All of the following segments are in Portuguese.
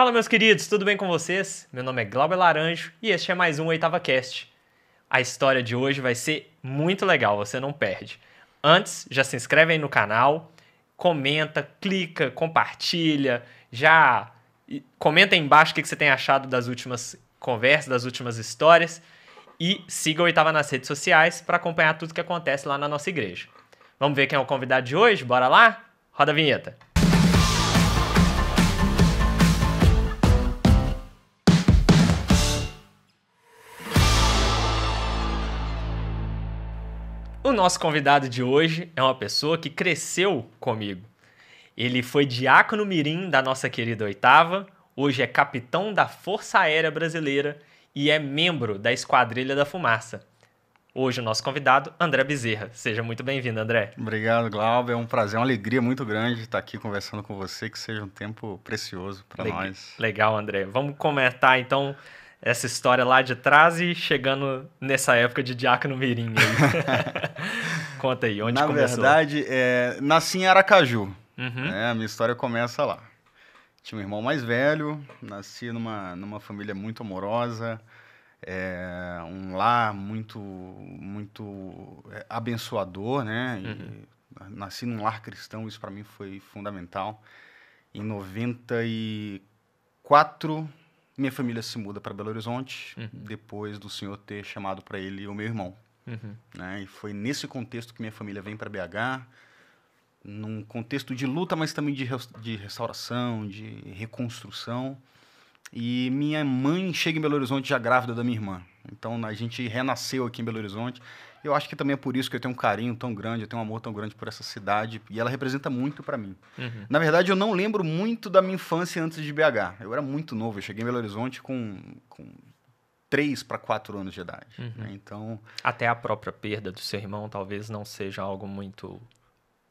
Fala, meus queridos, tudo bem com vocês? Meu nome é Glauber Laranjo e este é mais um Oitava Cast. A história de hoje vai ser muito legal, você não perde. Antes, já se inscreve aí no canal, comenta, clica, compartilha, já comenta aí embaixo o que você tem achado das últimas conversas, das últimas histórias e siga o Oitava nas redes sociais para acompanhar tudo que acontece lá na nossa igreja. Vamos ver quem é o convidado de hoje? Bora lá? Roda a vinheta. O nosso convidado de hoje é uma pessoa que cresceu comigo. Ele foi diácono mirim da nossa querida oitava, hoje é capitão da Força Aérea Brasileira e é membro da Esquadrilha da Fumaça. Hoje o nosso convidado, André Bezerra. Seja muito bem-vindo, André. Obrigado, Glauber. É um prazer, é uma alegria muito grande estar aqui conversando com você, que seja um tempo precioso para nós. Legal, André. Vamos comentar então essa história lá de trás e chegando nessa época de Diácono Mirim. Aí. Conta aí, onde Na começou? Na verdade, é, nasci em Aracaju. Uhum. Né? A minha história começa lá. Tinha um irmão mais velho, nasci numa, numa família muito amorosa, é, um lar muito, muito é, abençoador, né? Uhum. Nasci num lar cristão, isso para mim foi fundamental. Em 94, minha família se muda para Belo Horizonte uhum. depois do senhor ter chamado para ele o meu irmão. Uhum. Né? E foi nesse contexto que minha família vem para BH, num contexto de luta, mas também de, de restauração, de reconstrução. E minha mãe chega em Belo Horizonte já grávida da minha irmã. Então a gente renasceu aqui em Belo Horizonte. Eu acho que também é por isso que eu tenho um carinho tão grande, eu tenho um amor tão grande por essa cidade e ela representa muito para mim. Uhum. Na verdade, eu não lembro muito da minha infância antes de BH. Eu era muito novo, eu cheguei em Belo Horizonte com, com 3 para quatro anos de idade. Uhum. Né? Então. Até a própria perda do seu irmão talvez não seja algo muito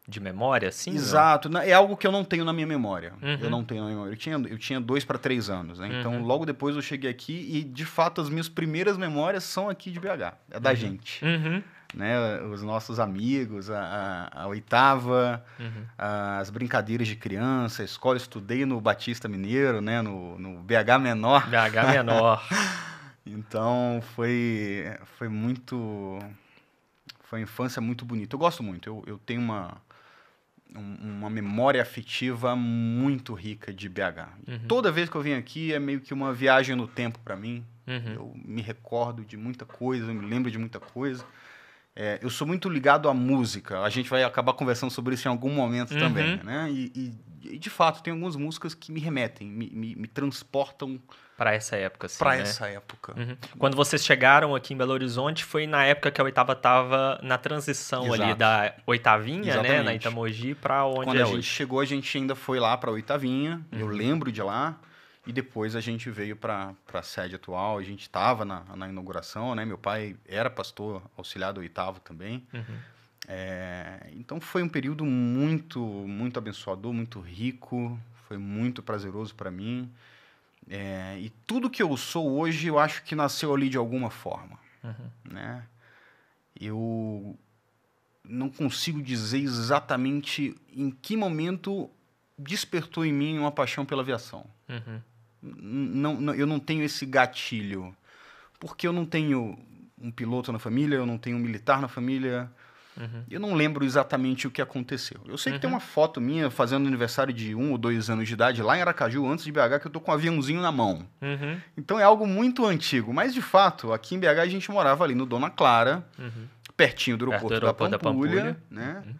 de memória, assim? Exato. É algo que eu não tenho na minha memória. Uhum. Eu não tenho na minha memória. Eu tinha, eu tinha dois para três anos, né? Então, uhum. logo depois eu cheguei aqui e, de fato, as minhas primeiras memórias são aqui de BH. É da uhum. gente. Uhum. Né? Os nossos amigos, a, a, a oitava, a, uhum. as brincadeiras de criança, a escola. Estudei no Batista Mineiro, né? No, no BH Menor. BH Menor. então, foi, foi muito... Foi uma infância muito bonita. Eu gosto muito. Eu, eu tenho uma uma memória afetiva muito rica de BH. Uhum. Toda vez que eu venho aqui é meio que uma viagem no tempo para mim. Uhum. Eu me recordo de muita coisa, eu me lembro de muita coisa. É, eu sou muito ligado à música. A gente vai acabar conversando sobre isso em algum momento uhum. também, né? E, e, de fato, tem algumas músicas que me remetem, me, me, me transportam para essa época, sim. Para né? essa época. Uhum. Quando vocês chegaram aqui em Belo Horizonte, foi na época que a oitava estava na transição Exato. ali da oitavinha, Exatamente. né? Na Itamogi, para onde Quando é a hoje. gente chegou, a gente ainda foi lá para oitavinha. Uhum. Eu lembro de lá. E depois a gente veio para a sede atual. A gente estava na, na, inauguração, né? Meu pai era pastor auxiliado oitavo também. Uhum. É, então foi um período muito, muito abençoador, muito rico. Foi muito prazeroso para mim. É, e tudo que eu sou hoje, eu acho que nasceu ali de alguma forma. Uhum. Né? Eu não consigo dizer exatamente em que momento despertou em mim uma paixão pela aviação. Uhum. Não, não, eu não tenho esse gatilho. Porque eu não tenho um piloto na família, eu não tenho um militar na família, Uhum. Eu não lembro exatamente o que aconteceu. Eu sei uhum. que tem uhum. uma foto minha fazendo aniversário de um ou dois anos de idade lá em Aracaju, antes de BH, que eu tô com um aviãozinho na mão. Uhum. Então é algo muito antigo. Mas, de fato, aqui em BH a gente morava ali no Dona Clara, uhum. pertinho do aeroporto, do aeroporto da Pampulha, da Pampulha. né? Uhum.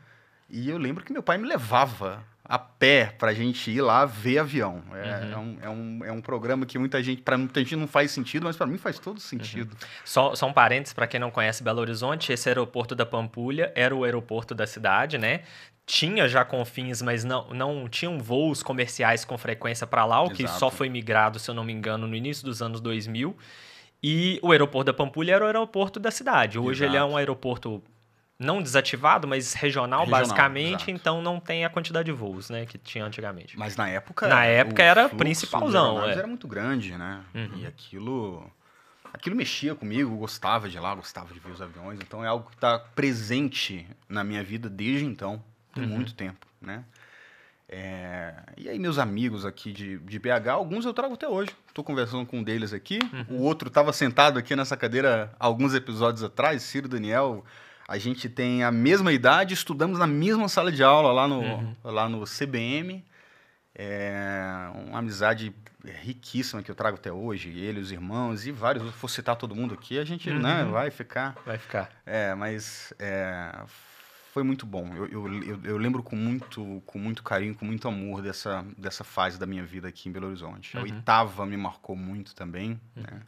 E eu lembro que meu pai me levava a pé para a gente ir lá ver avião. É, uhum. é, um, é, um, é um programa que muita gente, para muita gente não faz sentido, mas para mim faz todo uhum. sentido. Uhum. Só, só um parênteses, para quem não conhece Belo Horizonte, esse aeroporto da Pampulha era o aeroporto da cidade, né? tinha já confins, mas não, não tinham voos comerciais com frequência para lá, o que Exato. só foi migrado, se eu não me engano, no início dos anos 2000. E o aeroporto da Pampulha era o aeroporto da cidade. Hoje Exato. ele é um aeroporto não desativado, mas regional, regional basicamente, exato. então não tem a quantidade de voos, né, que tinha antigamente. Mas na época na época era principalzão, é. era muito grande, né? Uhum. E aquilo aquilo mexia comigo, gostava de lá, gostava de ver os aviões, então é algo que está presente na minha vida desde então, por uhum. muito tempo, né? É... e aí, meus amigos aqui de, de BH, alguns eu trago até hoje. Estou conversando com um deles aqui. Uhum. O outro estava sentado aqui nessa cadeira alguns episódios atrás, Ciro Daniel, a gente tem a mesma idade, estudamos na mesma sala de aula lá no, uhum. lá no CBM. É uma amizade riquíssima que eu trago até hoje, ele, os irmãos e vários. Eu for citar todo mundo aqui, a gente né, uhum. né, vai ficar. Vai ficar. É, mas é, foi muito bom. Eu, eu, eu, eu, lembro com muito, com muito carinho, com muito amor dessa, dessa fase da minha vida aqui em Belo Horizonte. Uhum. A oitava me marcou muito também. Né? Uhum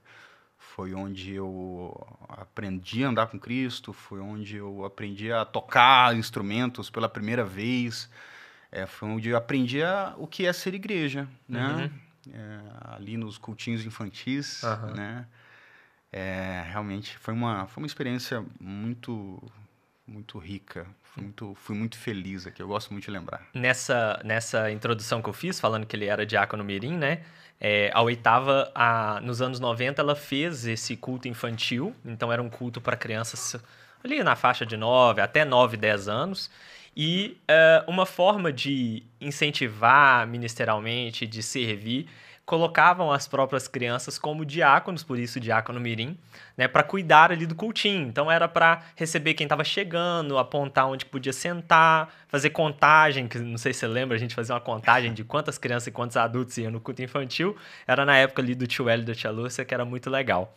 foi onde eu aprendi a andar com Cristo, foi onde eu aprendi a tocar instrumentos pela primeira vez, é, foi onde eu aprendi a, o que é ser igreja, né? Uhum. É, ali nos cultinhos infantis, uhum. né? É, realmente foi uma, foi uma experiência muito muito rica. Fui muito, fui muito feliz aqui, eu gosto muito de lembrar. Nessa, nessa introdução que eu fiz, falando que ele era diácono mirim, né? É, a oitava, a, nos anos 90, ela fez esse culto infantil, então era um culto para crianças ali na faixa de 9, até 9, 10 anos. E uh, uma forma de incentivar ministerialmente, de servir, colocavam as próprias crianças como diáconos, por isso diácono mirim, né, para cuidar ali do cultinho. Então era para receber quem estava chegando, apontar onde podia sentar, fazer contagem, que não sei se você lembra, a gente fazia uma contagem de quantas crianças e quantos adultos iam no culto infantil. Era na época ali do tio Hélio e da tia Lúcia, que era muito legal.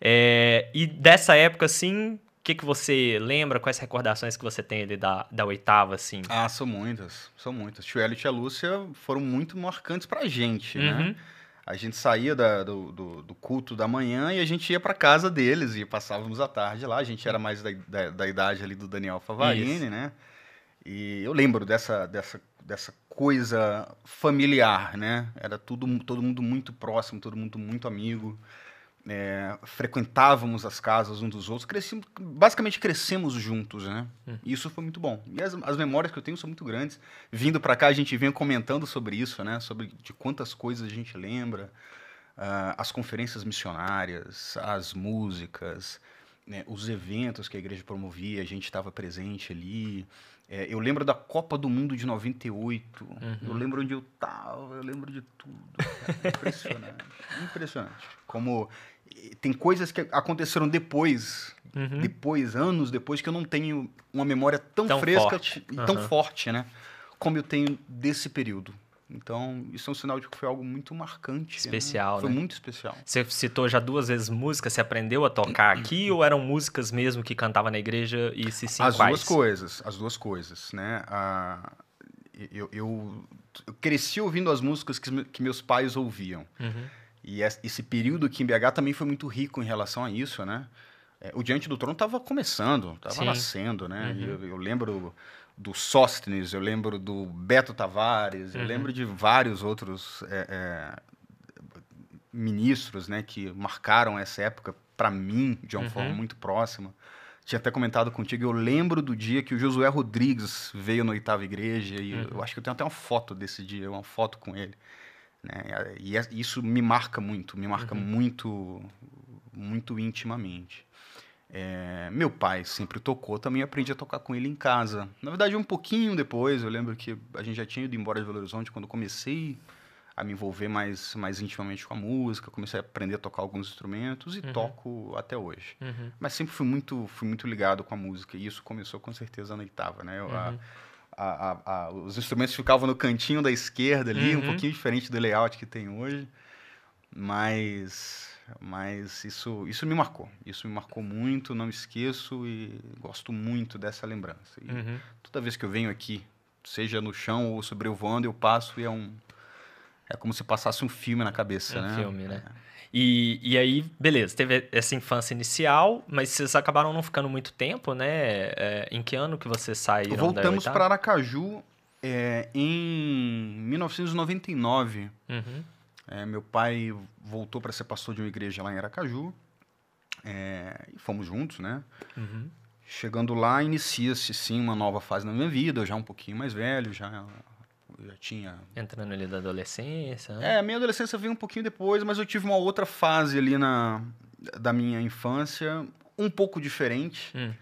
É, e dessa época, assim, que, que você lembra? Quais recordações que você tem ali da, da oitava, assim? Ah, são muitas, são muitas. Tio Elio e Tia Lúcia foram muito marcantes pra gente, né? uhum. né? A gente saía da, do, do, do, culto da manhã e a gente ia para casa deles e passávamos a tarde lá. A gente era mais da, da, da idade ali do Daniel Favarini, Isso. né? E eu lembro dessa, dessa, dessa coisa familiar, né? Era tudo, todo mundo muito próximo, todo mundo muito amigo é, frequentávamos as casas um dos outros, crescimos, basicamente crescemos juntos, né? Hum. E isso foi muito bom. E as, as, memórias que eu tenho são muito grandes. Vindo para cá, a gente vem comentando sobre isso, né? Sobre de quantas coisas a gente lembra, uh, as conferências missionárias, as músicas, né? os eventos que a igreja promovia, a gente estava presente ali. É, eu lembro da Copa do Mundo de 98. Uhum. Eu lembro onde eu estava, eu lembro de tudo. Cara. Impressionante. impressionante. Como tem coisas que aconteceram depois, uhum. depois, anos depois, que eu não tenho uma memória tão, tão fresca forte. e uhum. tão forte, né? Como eu tenho desse período. Então, isso é um sinal de que foi algo muito marcante. Né? Especial, né? Foi né? muito especial. Você citou já duas vezes música, você aprendeu a tocar aqui ou eram músicas mesmo que cantava na igreja e se sim, As duas coisas, as duas coisas, né? Ah, eu, eu, eu, cresci ouvindo as músicas que, que meus pais ouviam. Uhum. E esse período aqui em BH também foi muito rico em relação a isso, né? É, o Diante do Trono estava começando, estava nascendo, né? Uhum. Eu, eu, lembro do Sóstenes, eu lembro do Beto Tavares, uhum. eu lembro uhum. de vários outros é, é, ministros, né? Que marcaram essa época para mim de uma uhum. forma muito próxima. Tinha até comentado contigo, eu lembro do dia que o Josué Rodrigues veio na oitava igreja e eu uhum. acho que eu tenho até uma foto desse dia, uma foto com ele. Né? E é, isso me marca muito, me marca uhum. muito, muito intimamente. É, meu pai sempre tocou, também aprendi a tocar com ele em casa. Na verdade, um pouquinho depois, eu lembro que a gente já tinha ido embora de Belo Horizonte quando comecei a me envolver mais, mais intimamente com a música, comecei a aprender a tocar alguns instrumentos e uhum. toco até hoje. Uhum. Mas sempre fui muito, fui muito ligado com a música e isso começou com certeza na oitava, né? Eu, a, uhum a, a, os instrumentos ficavam no cantinho da esquerda ali, uhum. um pouquinho diferente do layout que tem hoje. Mas, mas isso, isso me marcou. Isso me marcou muito, não esqueço e gosto muito dessa lembrança. Uhum. Toda vez que eu venho aqui, seja no chão ou sobrevoando, eu passo e é um. É como se passasse um filme na cabeça, um né? filme, né? É. E, e aí, beleza, teve essa infância inicial, mas vocês acabaram não ficando muito tempo, né? É, em que ano que vocês saíram Voltamos para Aracaju é, em 1999. Uhum. É, meu pai voltou para ser pastor de uma igreja lá em Aracaju. É, e fomos juntos, né? Uhum. Chegando lá, inicia-se sim uma nova fase na minha vida, já um pouquinho mais velho, já eu já tinha. Entrando ali da adolescência. Né? É, a minha adolescência veio um pouquinho depois, mas eu tive uma outra fase ali na, da minha infância, um pouco diferente. Hum.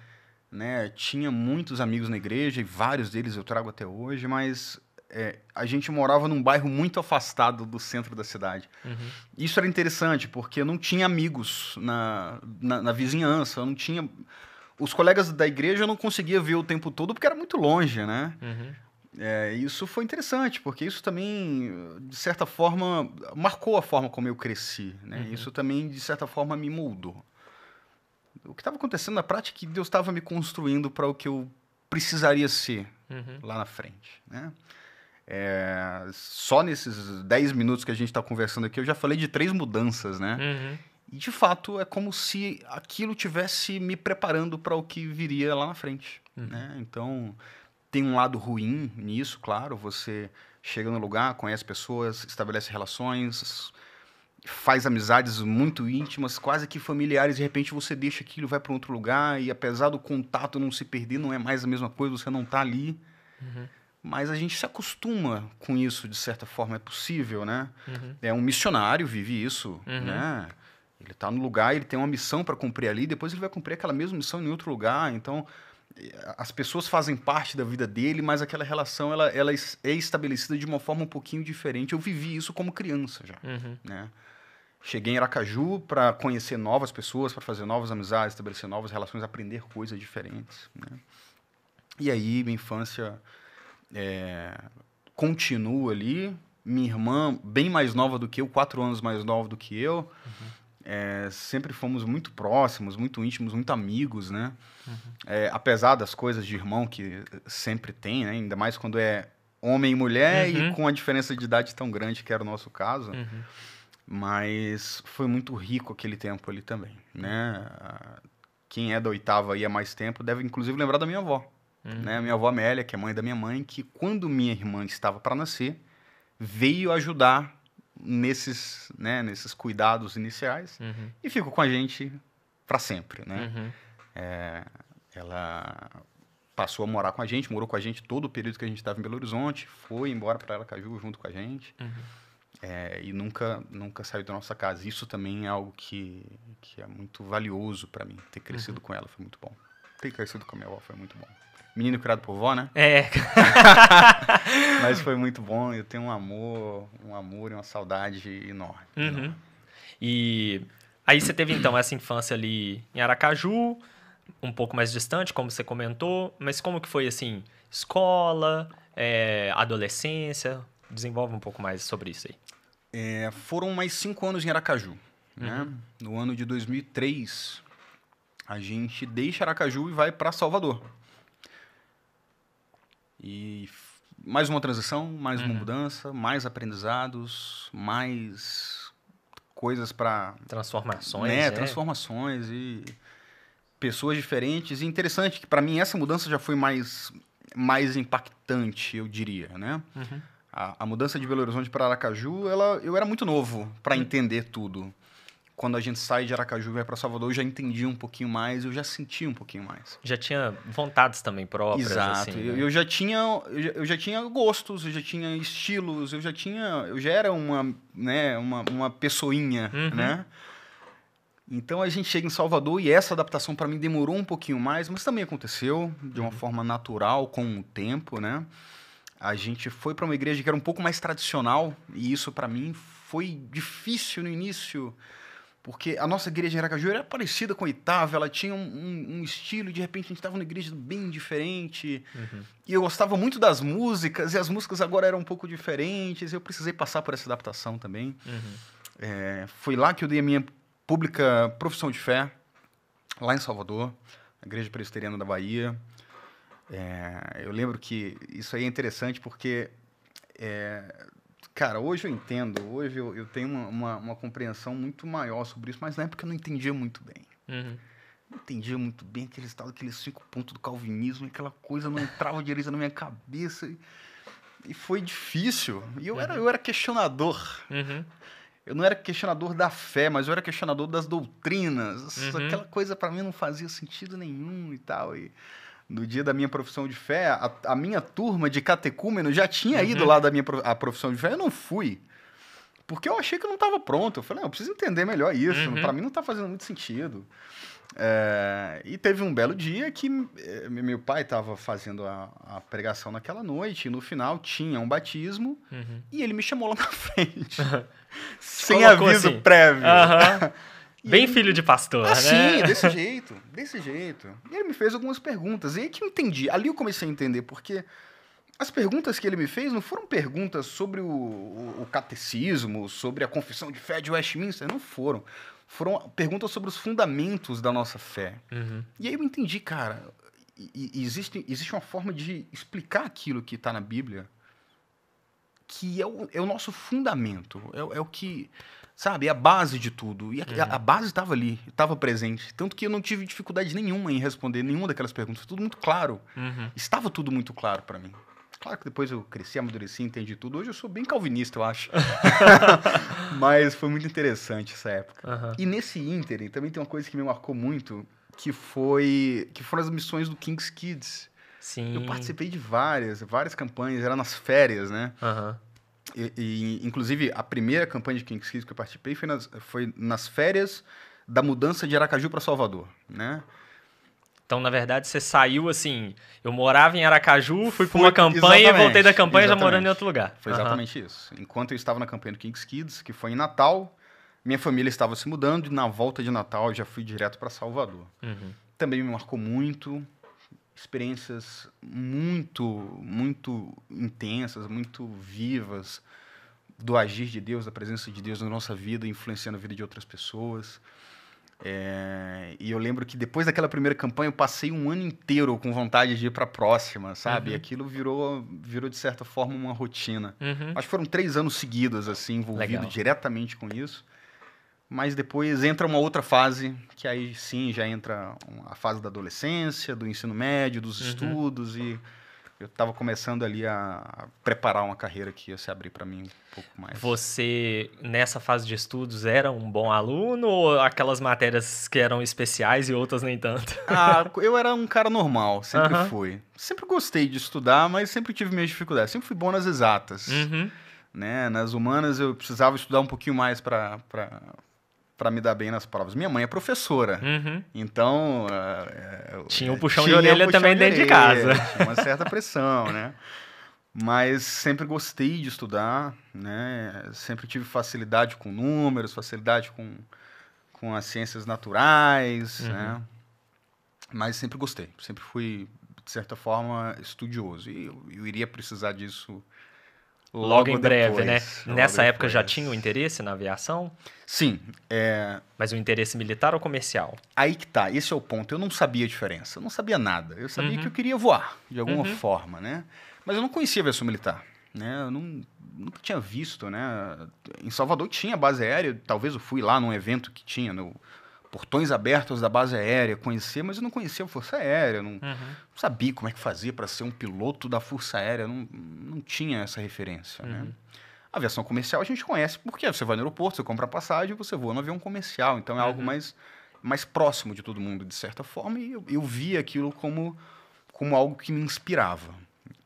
Né? Tinha muitos amigos na igreja e vários deles eu trago até hoje, mas é, a gente morava num bairro muito afastado do centro da cidade. Uhum. Isso era interessante, porque eu não tinha amigos na, na, na, vizinhança, eu não tinha... Os colegas da igreja eu não conseguia ver o tempo todo, porque era muito longe, né? Uhum. É, isso foi interessante, porque isso também, de certa forma, marcou a forma como eu cresci. Né? Uhum. Isso também, de certa forma, me moldou. O que estava acontecendo na prática é que Deus estava me construindo para o que eu precisaria ser uhum. lá na frente. Né? É, só nesses 10 minutos que a gente está conversando aqui, eu já falei de três mudanças, né? Uhum. E, de fato, é como se aquilo tivesse me preparando para o que viria lá na frente. Uhum. Né? Então... Tem um lado ruim nisso, claro. Você chega no lugar, conhece pessoas, estabelece relações, faz amizades muito íntimas, quase que familiares. De repente você deixa aquilo, vai para outro lugar e apesar do contato não se perder, não é mais a mesma coisa. Você não está ali. Uhum. Mas a gente se acostuma com isso de certa forma, é possível, né? Uhum. É um missionário vive isso, uhum. né? Ele está no lugar, ele tem uma missão para cumprir ali, depois ele vai cumprir aquela mesma missão em outro lugar. Então, as pessoas fazem parte da vida dele, mas aquela relação ela, ela é estabelecida de uma forma um pouquinho diferente. Eu vivi isso como criança já, uhum. né? Cheguei em Aracaju para conhecer novas pessoas, para fazer novas amizades, estabelecer novas relações, aprender coisas diferentes. Né? E aí, minha infância é, continua ali. Minha irmã, bem mais nova do que eu, quatro anos mais nova do que eu, uhum. É, sempre fomos muito próximos, muito íntimos, muito amigos, né? Uhum. É, apesar das coisas de irmão que eh, sempre tem, né? ainda mais quando é homem e mulher uhum. e com a diferença de idade tão grande que era o nosso caso. Uhum. Mas foi muito rico aquele tempo ali também, né? Quem é da oitava aí há é mais tempo deve inclusive lembrar da minha avó, uhum. né? Minha avó Amélia, que é mãe da minha mãe, que quando minha irmã estava para nascer, veio ajudar nesses, né, nesses cuidados iniciais uhum. e ficou com a gente para sempre, né? Uhum. É, ela passou a morar com a gente, morou com a gente todo o período que a gente estava em Belo Horizonte, foi embora para Aracaju junto com a gente uhum. é, e nunca nunca saiu da nossa casa. Isso também é algo que, que é muito valioso para mim ter crescido uhum. com ela, foi muito bom. Ter crescido com a minha avó foi muito bom. Menino curado por vó, né? É. Mas foi muito bom. Eu tenho um amor, um amor e uma saudade enorme. Uhum. enorme. E aí você teve, então, essa infância ali em Aracaju, um pouco mais distante, como você comentou. Mas como que foi, assim, escola, é, adolescência? Desenvolve um pouco mais sobre isso aí. É, foram mais cinco anos em Aracaju. Né? Uhum. Né? No ano de 2003, a gente deixa Aracaju e vai para Salvador. E mais uma transição, mais uhum. uma mudança, mais aprendizados, mais coisas para transformações, né, é. transformações e pessoas diferentes. E interessante que para mim essa mudança já foi mais mais impactante, eu diria, né? Uhum. A, a, mudança de Belo Horizonte para Aracaju, ela, eu era muito novo para uhum. entender tudo quando a gente sai de Aracaju e vai para Salvador, eu já entendi um pouquinho mais, eu já senti um pouquinho mais. Já tinha vontades também próprias. Exato. Assim, eu, né? eu, já tinha, eu já, eu já, tinha gostos, eu já tinha estilos, eu já tinha, eu já era uma, né, uma, uma pessoinha, uhum. né? Então a gente chega em Salvador e essa adaptação para mim demorou um pouquinho mais, mas também aconteceu de uma uhum. forma natural com o tempo, né? A gente foi para uma igreja que era um pouco mais tradicional e isso para mim foi difícil no início. Porque a nossa igreja em Aracaju era parecida com a Itava, ela tinha um, um, um estilo, de repente a gente estava numa igreja bem diferente. Uhum. E eu gostava muito das músicas, e as músicas agora eram um pouco diferentes, eu precisei passar por essa adaptação também. Uhum. É, foi lá que eu dei a minha pública profissão de fé, lá em Salvador, na Igreja Presbiteriana da Bahia. É, eu lembro que isso aí é interessante porque é, Cara, hoje eu entendo, hoje eu, eu tenho uma, uma, uma, compreensão muito maior sobre isso, mas na época eu não entendia muito bem. Uhum. Não entendia muito bem aqueles, estado, aqueles cinco pontos do calvinismo, aquela coisa não entrava direito na minha cabeça. E, e foi difícil. E eu, uhum. era, eu era questionador. Uhum. Eu não era questionador da fé, mas eu era questionador das doutrinas. Uhum. Aquela coisa para mim não fazia sentido nenhum e tal. E no dia da minha profissão de fé, a, a minha turma de catecúmeno já tinha uhum. ido lá da minha a profissão de fé, eu não fui. Porque eu achei que eu não estava pronto. Eu falei, não, eu preciso entender melhor isso. Uhum. Para mim não está fazendo muito sentido. É, e teve um belo dia que eh, meu pai estava fazendo a, a, pregação naquela noite, e no final tinha um batismo, uhum. e ele me chamou lá na frente. sem Colocou aviso assim. prévio. Uhum. Bem ele... filho de pastor, ah, né? Sim, é desse jeito, desse jeito. E ele me fez algumas perguntas, e aí é que eu entendi, ali eu comecei a entender, porque as perguntas que ele me fez não foram perguntas sobre o, o, o catecismo, sobre a confissão de fé de Westminster, não foram. Foram perguntas sobre os fundamentos da nossa fé. Uhum. E aí eu entendi, cara, e, existe, existe uma forma de explicar aquilo que está na Bíblia que é o, é o nosso fundamento, é, é o que Sabe? É a base de tudo. E a, uhum. a base estava ali, estava presente. Tanto que eu não tive dificuldade nenhuma em responder nenhuma daquelas perguntas. Foi tudo muito claro. Uhum. Estava tudo muito claro para mim. Claro que depois eu cresci, amadureci, entendi tudo. Hoje eu sou bem calvinista, eu acho. Mas foi muito interessante essa época. Uhum. E nesse inter também tem uma coisa que me marcou muito, que foi que foram as missões do Kings Kids. Sim. Eu participei de várias, várias campanhas, era nas férias, né? Uhum. E, e, inclusive, a primeira campanha de Kings Kids que eu participei foi nas, foi nas férias da mudança de Aracaju para Salvador, né? Então, na verdade, você saiu assim. Eu morava em Aracaju, fui para uma campanha e voltei da campanha já morando em outro lugar. Foi exatamente uhum. isso. Enquanto eu estava na campanha do Kings Kids, que foi em Natal, minha família estava se mudando e na volta de Natal eu já fui direto para Salvador. Uhum. Também me marcou muito experiências muito, muito intensas, muito vivas do agir de Deus, da presença de Deus na nossa vida, influenciando a vida de outras pessoas. É, e eu lembro que depois daquela primeira campanha eu passei um ano inteiro com vontade de ir para a próxima, sabe? Uhum. Aquilo virou, virou de certa forma uma rotina. Uhum. Acho que foram três anos seguidos assim envolvido Legal. diretamente com isso. Mas depois entra uma outra fase, que aí sim já entra a fase da adolescência, do ensino médio, dos uhum. estudos e eu estava começando ali a preparar uma carreira que ia se abrir para mim um pouco mais. Você, nessa fase de estudos, era um bom aluno ou aquelas matérias que eram especiais e outras nem tanto? Ah, eu era um cara normal, sempre uhum. fui. Sempre gostei de estudar, mas sempre tive minhas dificuldades. Sempre fui bom nas exatas. Uhum. Né? Nas humanas eu precisava estudar um pouquinho mais para para me dar bem nas provas. Minha mãe é professora, uhum. então... Uh, tinha um puxão tinha de orelha puxão também de dentro de casa. Tinha uma certa pressão, né? Mas sempre gostei de estudar, né? Sempre tive facilidade com números, facilidade com, com as ciências naturais, né? uhum. né? Mas sempre gostei, sempre fui, de certa forma, estudioso. E eu, eu iria precisar disso Logo, logo em breve, depois, né? Nessa época depois. já tinha o interesse na aviação? Sim. É... Mas o interesse militar ou comercial? Aí que tá, esse é o ponto. Eu não sabia a diferença, eu não sabia nada. Eu sabia uhum. que eu queria voar, de alguma uhum. forma, né? Mas eu não conhecia a versão militar, né? Eu não, nunca tinha visto, né? Em Salvador tinha base aérea, talvez eu fui lá num evento que tinha no né? portões abertos da base aérea, conhecer, mas eu não conhecia a Força Aérea, não, uhum. não sabia como é que fazia para ser um piloto da Força Aérea, não, não tinha essa referência. Né? Uhum. Né? A aviação comercial a gente conhece porque você vai no aeroporto, você compra passagem, você voa no avião comercial, então é uhum. algo mais, mais próximo de todo mundo, de certa forma, e eu, eu via aquilo como, como algo que me inspirava.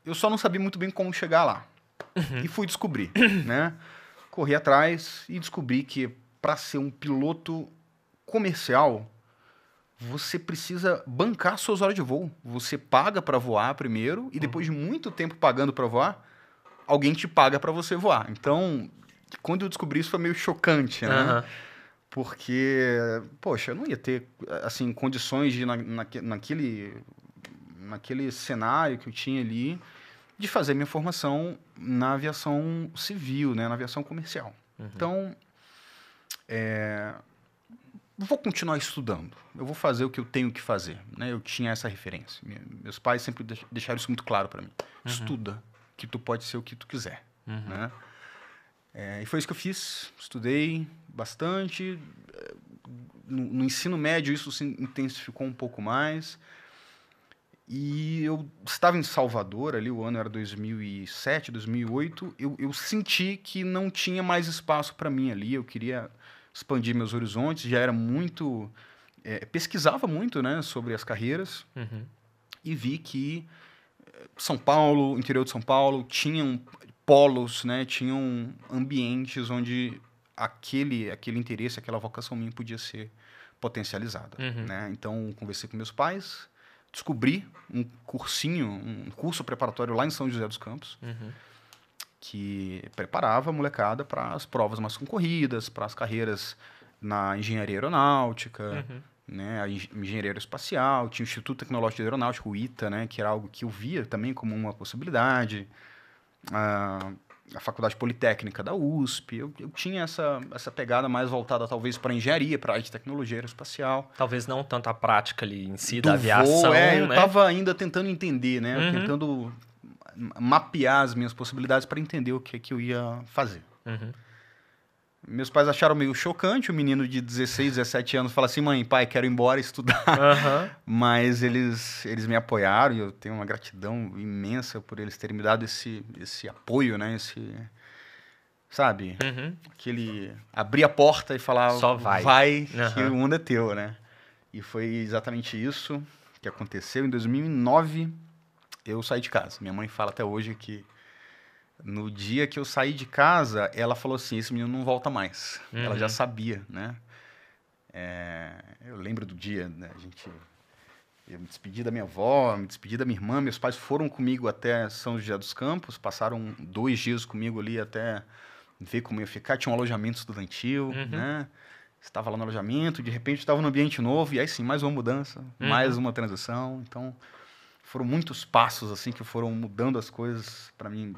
Eu só não sabia muito bem como chegar lá. Uhum. E fui descobrir, né? Corri atrás e descobri que para ser um piloto comercial, você precisa bancar suas horas de voo. Você paga para voar primeiro e depois de uhum. muito tempo pagando para voar, alguém te paga para você voar. Então, quando eu descobri isso foi meio chocante, né? Uhum. Porque, poxa, eu não ia ter assim condições de na, naquele naquele cenário que eu tinha ali de fazer minha formação na aviação civil, né, na aviação comercial. Uhum. Então, é, vou continuar estudando, eu vou fazer o que eu tenho que fazer. Né? Eu tinha essa referência. Meus pais sempre deixaram isso muito claro para mim. Uhum. Estuda, que tu pode ser o que tu quiser. Uhum. Né? É, e foi isso que eu fiz. Estudei bastante. No, no, ensino médio, isso se intensificou um pouco mais. E eu estava em Salvador, ali o ano era 2007, 2008. Eu, eu senti que não tinha mais espaço para mim ali. Eu queria expandir meus horizontes, já era muito. É, pesquisava muito né, sobre as carreiras uhum. e vi que eh, São Paulo, interior de São Paulo, tinham polos, né, tinham ambientes onde aquele, aquele interesse, aquela vocação minha podia ser potencializada. Uhum. Né? Então, conversei com meus pais, descobri um cursinho, um curso preparatório lá em São José dos Campos. Uhum que preparava a molecada para as provas mais concorridas, para as carreiras na engenharia aeronáutica, uhum. né, a engenharia espacial, tinha o Instituto Tecnológico de Aeronáutica, o ITA, né, que era algo que eu via também como uma possibilidade. a Faculdade Politécnica da USP. Eu, eu, tinha essa, essa pegada mais voltada, talvez, para engenharia, para de tecnologia aeroespacial. Talvez não tanto a prática ali em si Do da aviação. Voo, é, né? eu estava ainda tentando entender, né? Uhum. Tentando mapear as minhas possibilidades para entender o que é que eu ia fazer. Uhum. Meus pais acharam meio chocante o menino de 16, 17 anos falar assim: mãe, pai, quero ir embora estudar. Uhum. Mas eles, eles me apoiaram e eu tenho uma gratidão imensa por eles terem me dado esse, esse apoio, né? Esse. Sabe? Uhum. Aquele. abrir a porta e falar: Só vai. Vai, uhum. que o mundo é teu, né? E foi exatamente isso que aconteceu. Em 2009, eu saí de casa. Minha mãe fala até hoje que no dia que eu saí de casa, ela falou assim: esse menino não volta mais. Uhum. Ela já uhum. sabia, né? É, eu lembro do dia, né? A gente. Eu me despedi da minha avó, me despedi da minha irmã. Meus pais foram comigo até São José dos Campos, passaram dois dias comigo ali até ver como ia ficar. Tinha um alojamento estudantil, uhum. né? Estava lá no alojamento, de repente estava num ambiente novo, e aí sim, mais uma mudança, uhum. mais uma transição. Então, foram muitos passos assim que foram mudando as coisas para mim,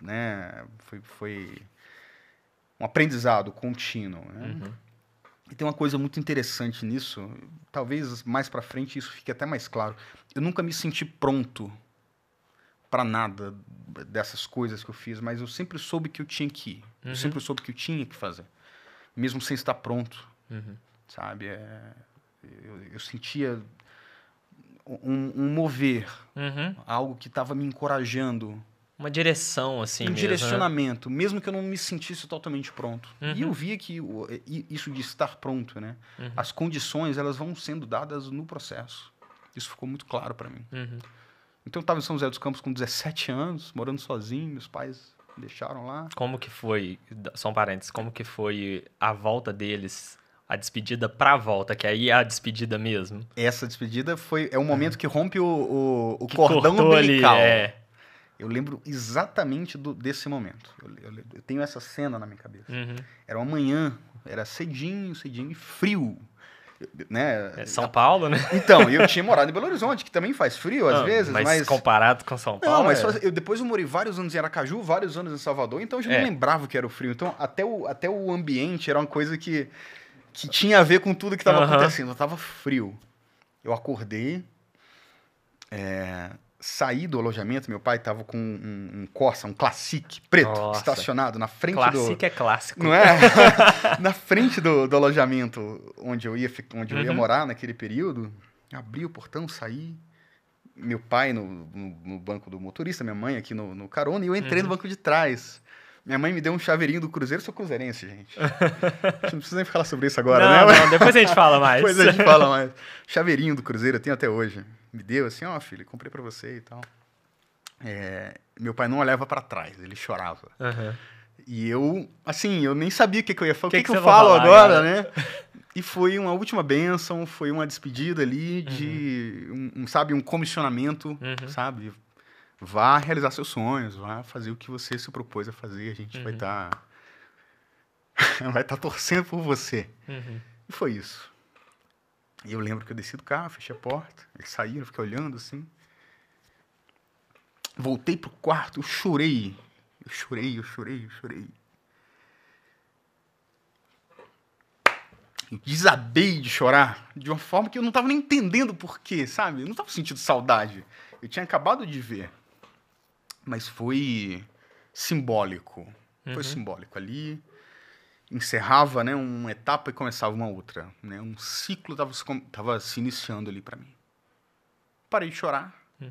né? Foi, foi um aprendizado contínuo. Né? Uhum. E tem uma coisa muito interessante nisso, talvez mais para frente isso fique até mais claro. Eu nunca me senti pronto para nada dessas coisas que eu fiz, mas eu sempre soube que eu tinha que ir. Uhum. Eu sempre soube que eu tinha que fazer, mesmo sem estar pronto, uhum. sabe? É, eu, eu sentia um, um mover, uhum. algo que estava me encorajando. Uma direção, assim. Um mesmo, né? direcionamento, né? mesmo que eu não me sentisse totalmente pronto. Uhum. E eu via que isso de estar pronto, né? Uhum. As condições, elas vão sendo dadas no processo. Isso ficou muito claro para mim. Uhum. Então eu estava em São José dos Campos com 17 anos, morando sozinho, meus pais deixaram lá. Como que foi, são parentes, como que foi a volta deles a despedida pra volta, que aí é a despedida mesmo. Essa despedida foi é um momento é. que rompe o, o, o cordão umbilical. Ali, é. Eu lembro exatamente do, desse momento. Eu, eu, eu, tenho essa cena na minha cabeça. Uhum. Era uma manhã, era cedinho, cedinho e frio. Né? É São Paulo, né? Então, eu tinha morado em Belo Horizonte, que também faz frio às Não, vezes, mas, mas, comparado com São Paulo. Não, mas é. eu depois eu morei vários anos em Aracaju, vários anos em Salvador, então eu já é. não lembrava que era o frio. Então, até o, até o ambiente era uma coisa que que tinha a ver com tudo que estava uhum. acontecendo. Eu tava frio. Eu acordei, é, saí do alojamento. Meu pai tava com um, um Corsa, um Classic preto, Nossa. estacionado na frente Classic do. Classic é clássico. Não é? na frente do, do, alojamento onde eu ia, onde eu ia uhum. morar naquele período. Abri o portão, saí, meu pai no, no, no, banco do motorista, minha mãe aqui no, no carona, e eu entrei uhum. no banco de trás. Minha mãe me deu um chaveirinho do Cruzeiro, sou cruzeirense, gente. a gente não precisa nem falar sobre isso agora, não, né? Não, depois a gente fala mais. depois a gente fala mais. Chaveirinho do Cruzeiro eu tenho até hoje. Me deu assim, ó, oh, filho, comprei para você e tal. É, meu pai não olhava para trás, ele chorava. Uhum. E eu, assim, eu nem sabia o que, que eu ia falar, o que, que, que eu falo falar, agora, né? né? E foi uma última bênção, foi uma despedida ali de, uhum. um, um, sabe, um comissionamento, uhum. sabe? vá realizar seus sonhos, vá fazer o que você se propôs a fazer. A gente uhum. Tá vai estar. Tá... vai estar tá torcendo por você. Uhum. E foi isso. E eu lembro que eu desci do carro, fechei a porta, eles saíram, fiquei olhando assim. Voltei pro quarto, eu chorei. Eu chorei, eu chorei, eu chorei. Eu desabei de chorar de uma forma que eu não estava nem entendendo porquê, sabe? Eu não estava sentindo saudade. Eu tinha acabado de ver mas foi simbólico. Uhum. Foi simbólico ali. Encerrava, né, uma etapa e começava uma outra, né? Um ciclo estava se, tava se iniciando ali para mim. Parei de chorar uhum.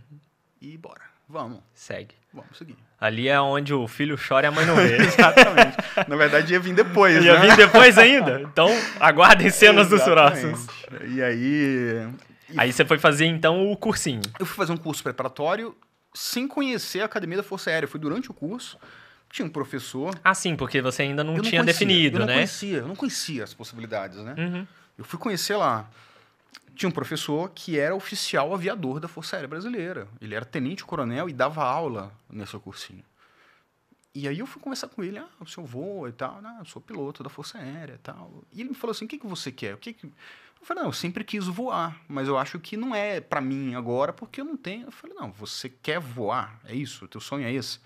e bora. Vamos. Segue. Vamos seguir. Ali é onde o filho chora e a mãe não vê. Exatamente. Na verdade, ia vir depois, ia né? Ia vir depois ainda. Então, aguardem cenas dos próximos. E aí... E... Aí você foi fazer, então, o cursinho. Eu fui fazer um curso preparatório sem conhecer a Academia da Força Aérea. Foi durante o curso. Tinha um professor. Ah, sim, porque você ainda não, não tinha conhecia, definido, eu não né? Conhecia, eu não conhecia as possibilidades, né? Uhum. Eu fui conhecer lá. Tinha um professor que era oficial aviador da Força Aérea Brasileira. Ele era tenente-coronel e dava aula nesse cursinho. E aí eu fui conversar com ele, ah, o senhor voa e tal, ah, eu sou piloto da Força Aérea e tal. E ele me falou assim, o que, que você quer? O que, que eu falei, não, eu sempre quis voar, mas eu acho que não é para mim agora, porque eu não tenho. Eu falei, não, você quer voar, é isso, o teu sonho é esse.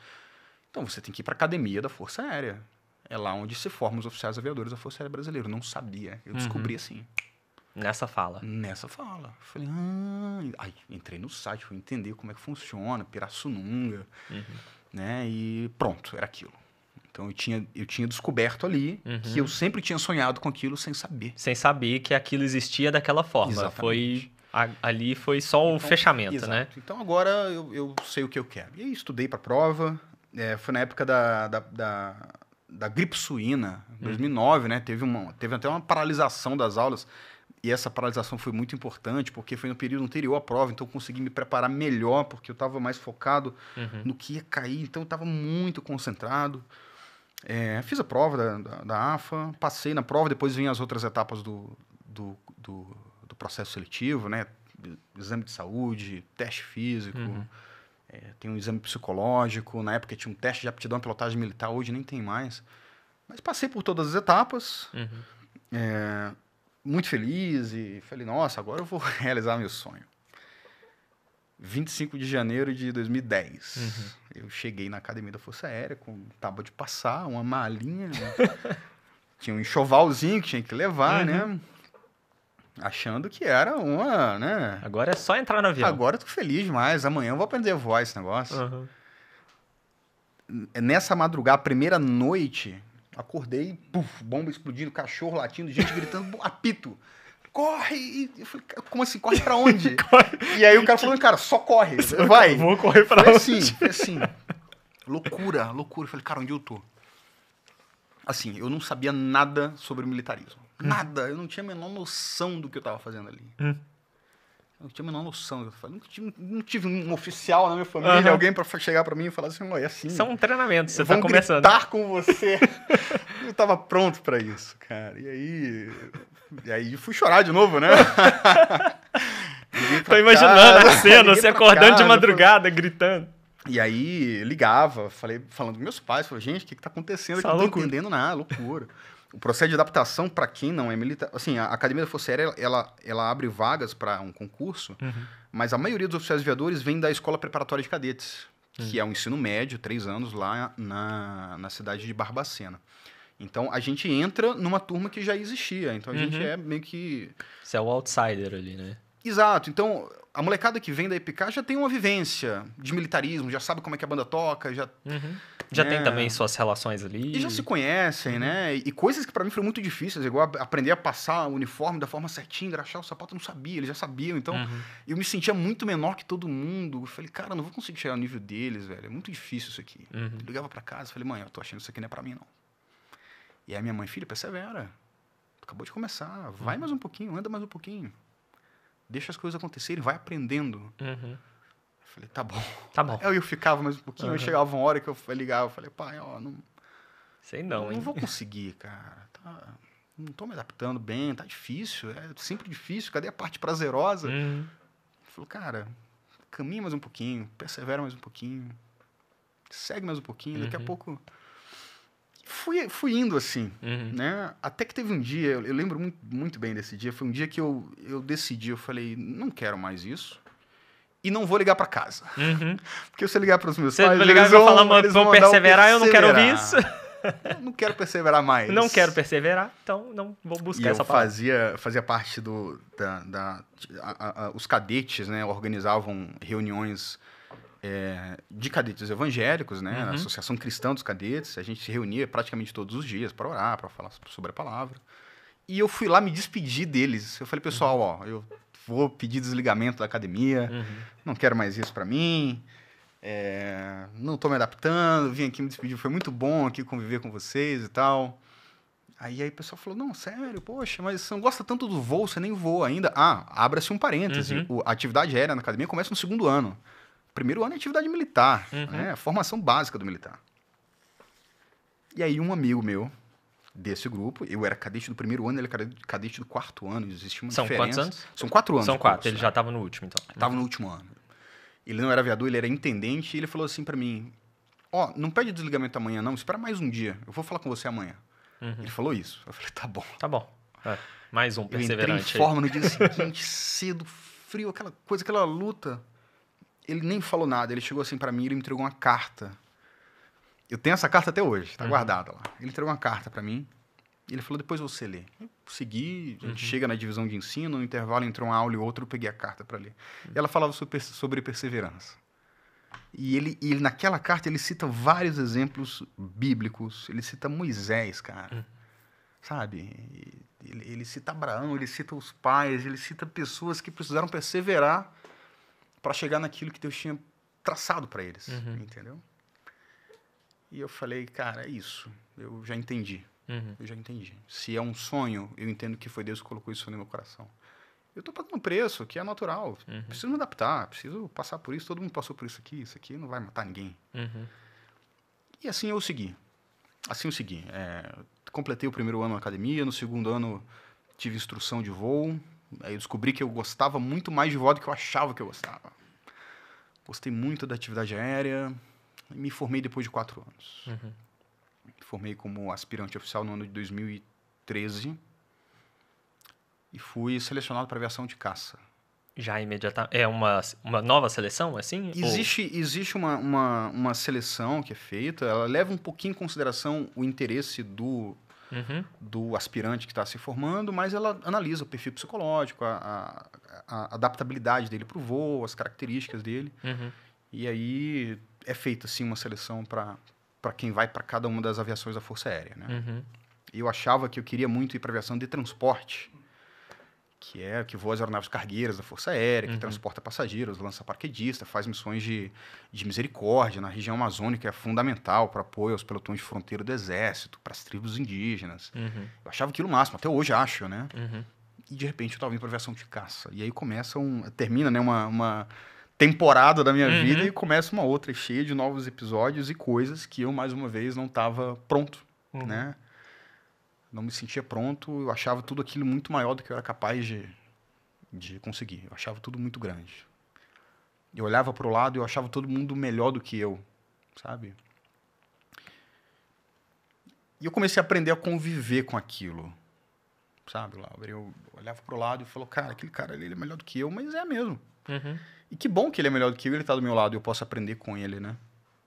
Então você tem que ir para academia da Força Aérea. É lá onde se formam os oficiais aviadores da Força Aérea Brasileira. Eu não sabia, eu uhum. descobri assim. Nessa fala. Nessa fala. Falei, ah, aí entrei no site, fui entender como é que funciona, Pirassununga, uhum. né? E pronto, era aquilo. Então eu tinha, eu tinha descoberto ali uhum. que eu uhum. sempre tinha sonhado com aquilo sem saber. Sem saber que aquilo existia daquela forma. Exatamente. Foi a, ali foi só então, o fechamento, né? exato. né? Então agora eu, eu sei o que eu quero. E aí estudei para prova. É, foi na época da, da, da, da gripe suína, 2009, uhum. né? Teve, uma, teve até uma paralisação das aulas. E essa paralisação foi muito importante, porque foi no período anterior à prova, então eu consegui me preparar melhor, porque eu estava mais focado uhum. no que ia cair, então eu estava muito concentrado. É, fiz a prova da, da, da, AFA, passei na prova, depois vinha as outras etapas do, do, do, do, processo seletivo, né? Exame de saúde, teste físico, uhum. é, tem um exame psicológico. Na época tinha um teste de aptidão à pilotagem militar, hoje nem tem mais. Mas passei por todas as etapas, uhum. é, muito feliz e falei, nossa, agora eu vou realizar meu sonho. 25 de janeiro de 2010. Uhum. Eu cheguei na academia da Força Aérea com tábua de passar, uma malinha. Né? tinha um enxovalzinho que tinha que levar, né? uhum. né? Achando que era uma, né? Agora é só entrar na avião. Agora eu tô feliz demais. Amanhã eu vou aprender voar esse negócio. Uhum. Nessa madrugada, primeira noite, acordei, puf, bomba explodindo, cachorro latindo, gente gritando, apito corre! E eu falei, como assim? Corre pra onde? corre. E aí o cara falou, cara, só corre. Só vai. Vou correr pra falei, assim, onde? Assim, assim. Loucura, loucura. Eu falei, cara, onde eu tô? Assim, eu não sabia nada sobre militarismo. Hum. Nada. Eu não tinha a menor noção do que eu tava fazendo ali. Hum. Eu não tinha a menor noção. Eu falei, não tive, não tive um oficial na minha família, uhum. alguém para chegar para mim e falar assim, é assim. São é um treinamento, você tá começando. gritar com você. eu tava pronto para isso, cara. E aí, e aí fui chorar de novo, né? Tô imaginando casa, a cena, você acordando casa, de madrugada, gritando. E aí ligava, falei, falando com meus pais, falei, gente, o que, que tá acontecendo? eu é não tô entendendo nada, loucura. O processo de adaptação, para quem não é militar. Assim, a Academia da Força Aérea ela, ela abre vagas para um concurso, uhum. mas a maioria dos oficiais aviadores vem da Escola Preparatória de Cadetes, uhum. que é o um ensino médio, três anos, lá na, na cidade de Barbacena. Então a gente entra numa turma que já existia. Então a uhum. gente é meio que. Você é o outsider ali, né? Exato. Então a molecada que vem da EPK já tem uma vivência de militarismo, já sabe como é que a banda toca, já. Uhum. Já é. tem também é. suas relações ali. E já se conhecem, uhum. né? E coisas que para mim foram muito difíceis, igual aprender a passar o uniforme da forma certinha, engraxar o sapato, eu não sabia, eles já sabiam. Então, uhum. eu me sentia muito menor que todo mundo. Eu falei, cara, não vou conseguir chegar ao nível deles, velho. É muito difícil isso aqui. Uhum. Eu ligava para casa, falei, mãe, eu tô achando isso aqui não é pra mim, não. E aí minha mãe, filha, persevera. Acabou de começar, vai uhum. mais um pouquinho, anda mais um pouquinho. Deixa as coisas acontecerem, vai aprendendo. Uhum. Falei, tá bom. Tá bom. Aí eu ficava mais um pouquinho, uhum. chegava uma hora que eu ligava, eu falei, pai, ó, não. Sei não, Não vou conseguir, cara. Tá, não tô me adaptando bem, tá difícil, é sempre difícil, cadê a parte prazerosa? Uhum. Falou, cara, caminha mais um pouquinho, persevera mais um pouquinho, segue mais um pouquinho, daqui uhum. a pouco. Fui, fui indo assim, uhum. né? Até que teve um dia, eu, eu lembro muito, muito bem desse dia, foi um dia que eu, eu decidi, eu falei, não quero mais isso e não vou ligar para casa. Uhum. Porque se eu ligar para os meus Você pais, ligar, eles vão, falar, mano, eles vão perseverar, perseverar, eu não quero ouvir isso. Eu não quero perseverar mais. Não quero perseverar, então não vou buscar e essa eu palavra. fazia fazia parte do da, da a, a, os cadetes, né, organizavam reuniões é, de cadetes evangélicos, né, uhum. a Associação Cristã dos Cadetes, a gente se reunia praticamente todos os dias para orar, para falar sobre a palavra. E eu fui lá me despedir deles. Eu falei, pessoal, ó, eu vou pedir desligamento da academia, uhum. não quero mais isso para mim, é, não tô me adaptando, vim aqui me despedir, foi muito bom aqui conviver com vocês e tal. Aí, aí o pessoal falou, não, sério, poxa, mas você não gosta tanto do voo, você nem voa ainda. Ah, abra-se um parêntese, uhum. a atividade aérea na academia começa no segundo ano. Primeiro ano é atividade militar, uhum. né? A formação básica do militar. E aí um amigo meu, desse grupo. Eu era cadete do primeiro ano, ele era cadete do quarto ano. Existe uma São diferença. quantos anos? São quatro anos. São quatro, curso, ele né? já estava no último, então. Estava no último ano. Ele não era aviador, ele era intendente, e ele falou assim para mim, ó, oh, não pede desligamento amanhã não, espera mais um dia, eu vou falar com você amanhã. Uhum. Ele falou isso. Eu falei, tá bom. Tá bom. É. Mais um perseverante. Eu entrei em forma no dia seguinte, cedo, frio, aquela coisa, aquela luta. Ele nem falou nada, ele chegou assim para mim, ele me entregou uma carta eu tenho essa carta até hoje, tá uhum. guardada lá. Ele entregou uma carta para mim e ele falou: depois você lê. Eu segui, a gente uhum. chega na divisão de ensino, no intervalo entre um aula e outro, eu peguei a carta para ler. Uhum. E ela falava sobre perseverança. E ele, ele, naquela carta, ele cita vários exemplos bíblicos. Ele cita Moisés, cara. Hum. Sabe? Ele, ele cita Abraão, ele cita os pais, ele cita pessoas que precisaram perseverar para chegar naquilo que Deus tinha traçado para eles, uhum. entendeu? E eu falei, cara, é isso. Eu já entendi. Uhum. Eu já entendi. Se é um sonho, eu entendo que foi Deus que colocou isso no meu coração. Eu estou pagando um preço, que é natural. Uhum. Preciso me adaptar, preciso passar por isso. Todo mundo passou por isso aqui. Isso aqui não vai matar ninguém. Uhum. E assim eu segui. Assim eu segui. É, completei o primeiro ano na academia. No segundo ano, tive instrução de voo. Aí eu descobri que eu gostava muito mais de voo do que eu achava que eu gostava. Gostei muito da atividade aérea, me formei depois de quatro anos. Uhum. Formei como aspirante oficial no ano de 2013 e fui selecionado para aviação de caça. Já imediatamente. É uma, uma nova seleção, assim? Existe, ou... existe uma, uma, uma seleção que é feita, ela leva um pouquinho em consideração o interesse do, uhum. do aspirante que está se formando, mas ela analisa o perfil psicológico, a, a, a adaptabilidade dele para o voo, as características dele. Uhum. E aí é feita assim uma seleção para quem vai para cada uma das aviações da Força Aérea, né? Uhum. Eu achava que eu queria muito ir para aviação de transporte, que é que voa as aeronaves cargueiras da Força Aérea, que uhum. transporta passageiros, lança parquedista, faz missões de, de misericórdia na região amazônica, é fundamental para apoio aos pelotões de fronteira do Exército, para as tribos indígenas. Uhum. Eu achava aquilo máximo, até hoje acho, né? Uhum. E de repente eu estava indo para aviação de caça. E aí começa um. termina, né? uma, uma temporada da minha uhum. vida e começa uma outra cheia de novos episódios e coisas que eu mais uma vez não estava pronto, uhum. né? Não me sentia pronto, eu achava tudo aquilo muito maior do que eu era capaz de, de conseguir. Eu achava tudo muito grande. Eu olhava para o lado e eu achava todo mundo melhor do que eu, sabe? E eu comecei a aprender a conviver com aquilo sabe, lá Eu olhava pro lado e falou, cara, aquele cara ele é melhor do que eu, mas é mesmo. Uhum. E que bom que ele é melhor do que eu, ele tá do meu lado e eu posso aprender com ele, né?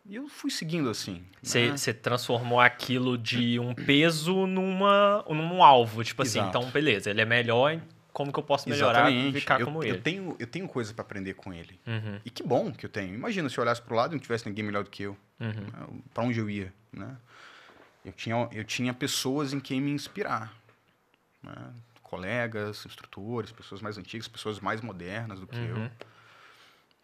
E eu fui seguindo assim. Você né? transformou aquilo de um peso numa, num alvo. Tipo assim, Exato. assim, então beleza, ele é melhor, como que eu posso melhorar e ficar eu, como ele? Eu tenho, eu tenho coisa para aprender com ele. Uhum. E que bom que eu tenho. Imagina se eu olhasse pro lado e não tivesse ninguém melhor do que eu. Uhum. Para onde eu ia, né? Eu tinha, eu tinha pessoas em quem me inspirar. Né? Colegas, instrutores, pessoas mais antigas, pessoas mais modernas do que uhum. eu.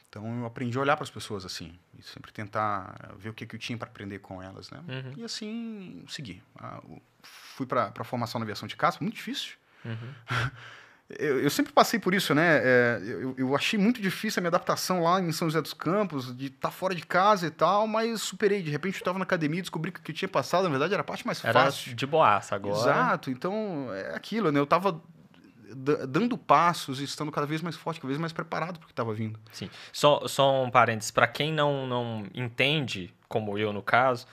Então eu aprendi a olhar para as pessoas assim, e sempre tentar ver o que, que eu tinha para aprender com elas, né? Uhum. E assim segui. Ah, fui para a formação na aviação de caça, muito difícil. Uhum. Eu, eu, sempre passei por isso, né? É, eu, eu, achei muito difícil a minha adaptação lá em São José dos Campos, de estar tá fora de casa e tal, mas superei. De repente eu estava na academia e descobri que o que tinha passado, na verdade, era a parte mais era fácil. de boaça agora. Exato, então é aquilo, né? Eu estava dando passos e estando cada vez mais forte, cada vez mais preparado para o que estava vindo. Sim. Só, só um parênteses, para quem não, não entende, como eu no caso,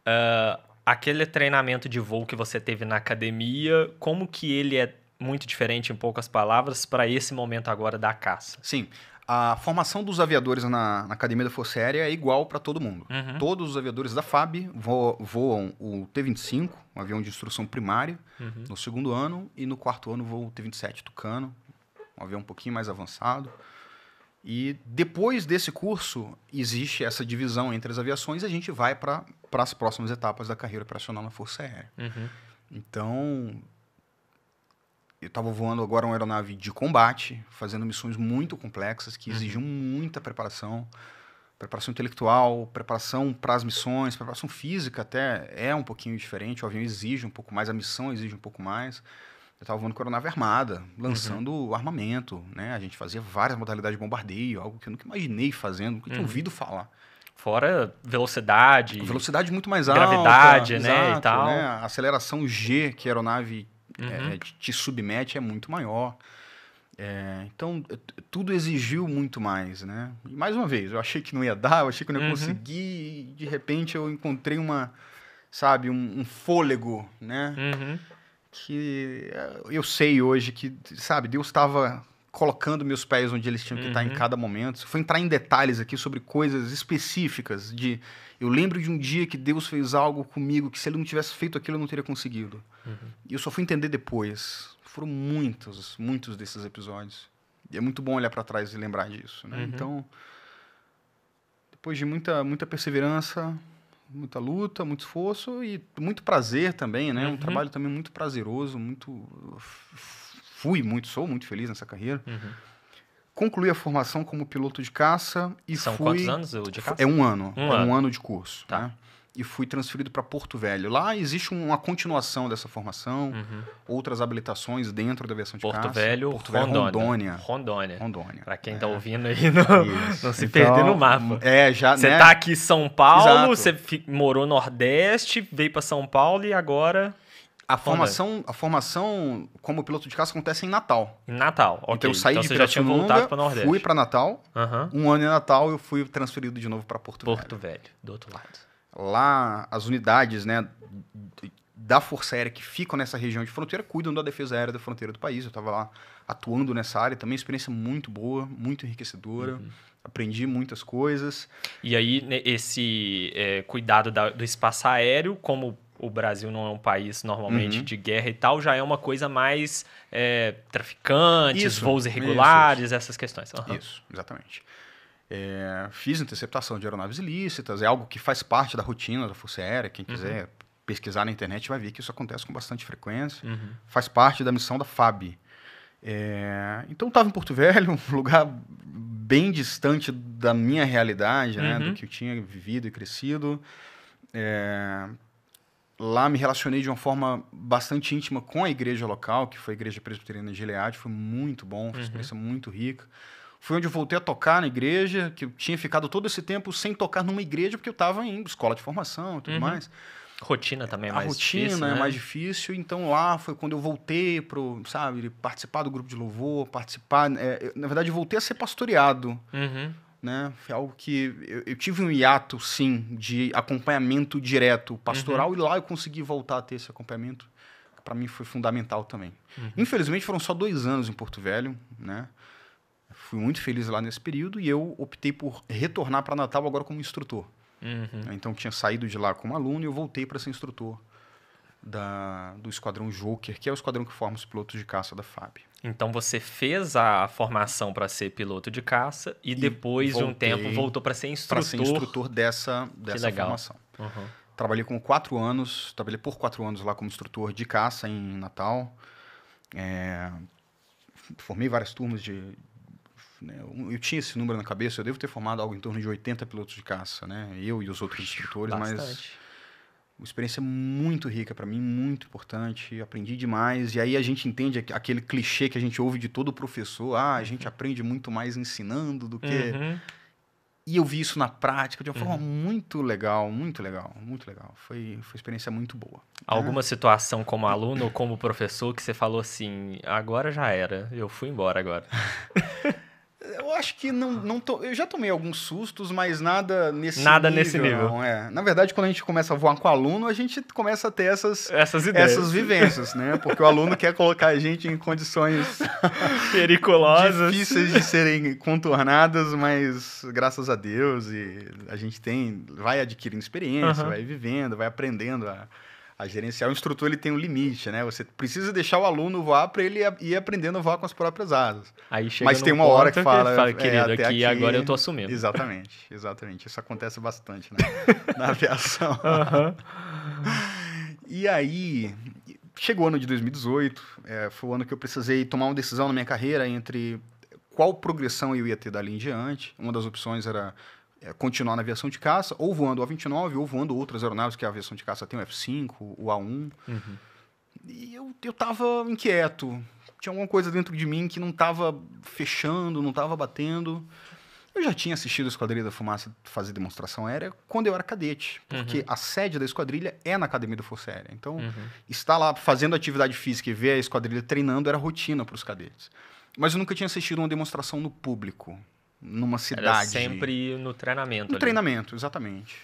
uh, aquele treinamento de voo que você teve na academia, como que ele é muito diferente, em poucas palavras, para esse momento agora da caça. Sim. A formação dos aviadores na, na Academia da Força Aérea é igual para todo mundo. Uhum. Todos os aviadores da FAB vo, voam o T-25, um avião de instrução primária, uhum. no segundo ano, e no quarto ano voam o T-27 Tucano, um avião um pouquinho mais avançado. E depois desse curso, existe essa divisão entre as aviações e a gente vai para as próximas etapas da carreira operacional na Força Aérea. Uhum. Então, eu estava voando agora uma aeronave de combate, fazendo missões muito complexas que exigiam uhum. muita preparação, preparação intelectual, preparação para as missões, preparação física até é um pouquinho diferente. O avião exige um pouco mais, a missão exige um pouco mais. Eu estava voando com a aeronave armada, lançando uhum. armamento, né? A gente fazia várias modalidades de bombardeio, algo que eu nunca imaginei fazendo, nunca uhum. tinha ouvido falar. Fora velocidade. Velocidade muito mais alta. Gravidade, né? Exato, e tal. Né? Aceleração G que a aeronave é, uhum. é, te submete é muito maior. É, então, tudo exigiu muito mais, né? E mais uma vez, eu achei que não ia dar, eu achei que não ia uhum. conseguir, e de repente eu encontrei uma, sabe, um, um fôlego, né? Uhum. Que é, eu sei hoje que, sabe, Deus estava colocando meus pés onde eles tinham que uhum. estar em uhum. cada momento. Foi entrar em detalhes aqui sobre coisas específicas de eu lembro de um dia que Deus fez algo comigo que se ele não tivesse feito aquilo eu não teria conseguido. Uhum. E eu só fui entender depois. Foram muitos, muitos desses episódios. E é muito bom olhar para trás e lembrar disso, né? uhum. Então, depois de muita muita perseverança, muita luta, muito esforço e muito prazer também, né? Um uhum. trabalho também muito prazeroso, muito fui muito, sou muito feliz nessa carreira. Uhum. Concluí a formação como piloto de caça e São fui... quantos anos o de caça? É um ano. Um, é ano. um ano de curso. Tá. Né? E fui transferido para Porto Velho. Lá existe uma continuação dessa formação, uhum. outras habilitações dentro da versão de Porto caça. Velho, Porto Velho, Rondônia. Rondônia. Rondônia. Para quem está é. ouvindo aí, não, não se então, perder no mapa. É, já, Você né? tá aqui em São Paulo, Exato. você morou no Nordeste, veio para São Paulo e agora... A formação, a formação como piloto de caça acontece em Natal. Em Natal, ok. Então eu saí então, de Pirassununga, pra Nordeste. fui para Natal. Uhum. Um ano em Natal eu fui transferido de novo para Porto, Porto Velho. Porto Velho, do outro lado. Lá as unidades, né, da Força Aérea que ficam nessa região de fronteira cuidam da defesa aérea da fronteira do país. Eu estava lá atuando nessa área também, experiência muito boa, muito enriquecedora. Uhum aprendi muitas coisas. E aí, né, esse é, cuidado da, do espaço aéreo, como o Brasil não é um país normalmente uhum. de guerra e tal, já é uma coisa mais é, traficantes, isso, voos irregulares, isso, essas questões. Uhum. Isso, exatamente. É, fiz interceptação de aeronaves ilícitas, é algo que faz parte da rotina da Força Aérea, quem uhum. quiser uhum. pesquisar na internet vai ver que isso acontece com bastante frequência, uhum. faz parte da missão da FAB. É, então estava em Porto Velho, um lugar bem distante da minha realidade, né, do uhum. que eu tinha vivido e crescido. É, lá me relacionei de uma forma bastante íntima com a igreja local, que foi a Igreja Presbiteriana de Gilead. Foi muito bom, foi uma uhum. experiência muito rica. Foi onde eu voltei a tocar na igreja, que eu tinha ficado todo esse tempo sem tocar numa igreja, porque eu estava em escola de formação e tudo uhum. mais. Rotina também é mais rotina difícil. A rotina é né? mais difícil. Então lá foi quando eu voltei para, sabe, participar do grupo de louvor, participar. É, eu, na verdade, voltei a ser pastoreado. Uhum né? Foi algo que eu, eu, tive um hiato, sim, de acompanhamento direto pastoral uhum. e lá eu consegui voltar a ter esse acompanhamento. Para mim foi fundamental também. Uhum. Infelizmente foram só dois anos em Porto Velho, né? Fui muito feliz lá nesse período e eu optei por retornar para Natal agora como instrutor. Uhum. Então tinha saído de lá como aluno e eu voltei para ser instrutor da, do Esquadrão Joker, que é o esquadrão que forma os pilotos de caça da FAB. Então você fez a formação para ser piloto de caça e, e depois de um tempo voltou para ser instrutor. Para ser instrutor dessa, dessa formação. Uhum. Trabalhei com quatro anos, trabalhei por quatro anos lá como instrutor de caça em Natal. É, formei várias turmas de. Né, eu tinha esse número na cabeça, eu devo ter formado algo em torno de 80 pilotos de caça, né? Eu e os outros instrutores, Bastante. mas uma experiência muito rica para mim, muito importante. Aprendi demais. E aí a gente entende aquele clichê que a gente ouve de todo professor: ah, a gente uhum. aprende muito mais ensinando do que. Uhum. E eu vi isso na prática de uma uhum. forma muito legal, muito legal, muito legal. Foi, foi uma experiência muito boa. Alguma é. situação como aluno ou como professor que você falou assim: agora já era, eu fui embora agora. Eu acho que não, não eu já tomei alguns sustos, mas nada nesse nada nível, nesse nível. Não, é. Na verdade, quando a gente começa a voar com o aluno, a gente começa a ter essas essas, ideias. essas vivências, né? Porque o aluno quer colocar a gente em condições periculosas, difíceis de serem contornadas, mas graças a Deus e a gente tem vai adquirindo experiência, uhum. vai vivendo, vai aprendendo a a gerencial instrutor ele tem um limite, né? Você precisa deixar o aluno voar para ele ir aprendendo a voar com as próprias asas. Aí chega Mas tem uma hora que fala, que fala é, querido, é, aqui, aqui, agora eu tô assumindo. Exatamente, exatamente. Isso acontece bastante né? na aviação. Uhum. e aí, chegou o ano de 2018, é, foi o ano que eu precisei tomar uma decisão na minha carreira entre qual progressão eu ia ter dali em diante. Uma das opções era é, continuar na aviação de caça, ou voando o A-29, ou voando outras aeronaves que a aviação de caça tem, o F-5, o A-1. Uhum. E eu, eu tava inquieto. Tinha alguma coisa dentro de mim que não estava fechando, não estava batendo. Eu já tinha assistido a Esquadrilha da Fumaça fazer demonstração aérea quando eu era cadete, porque uhum. a sede da esquadrilha é na Academia da Força Aérea. Então, uhum. estar lá fazendo atividade física e ver a esquadrilha treinando era rotina para os cadetes. Mas eu nunca tinha assistido uma demonstração no público numa cidade. Era sempre no treinamento. No ali. treinamento, exatamente.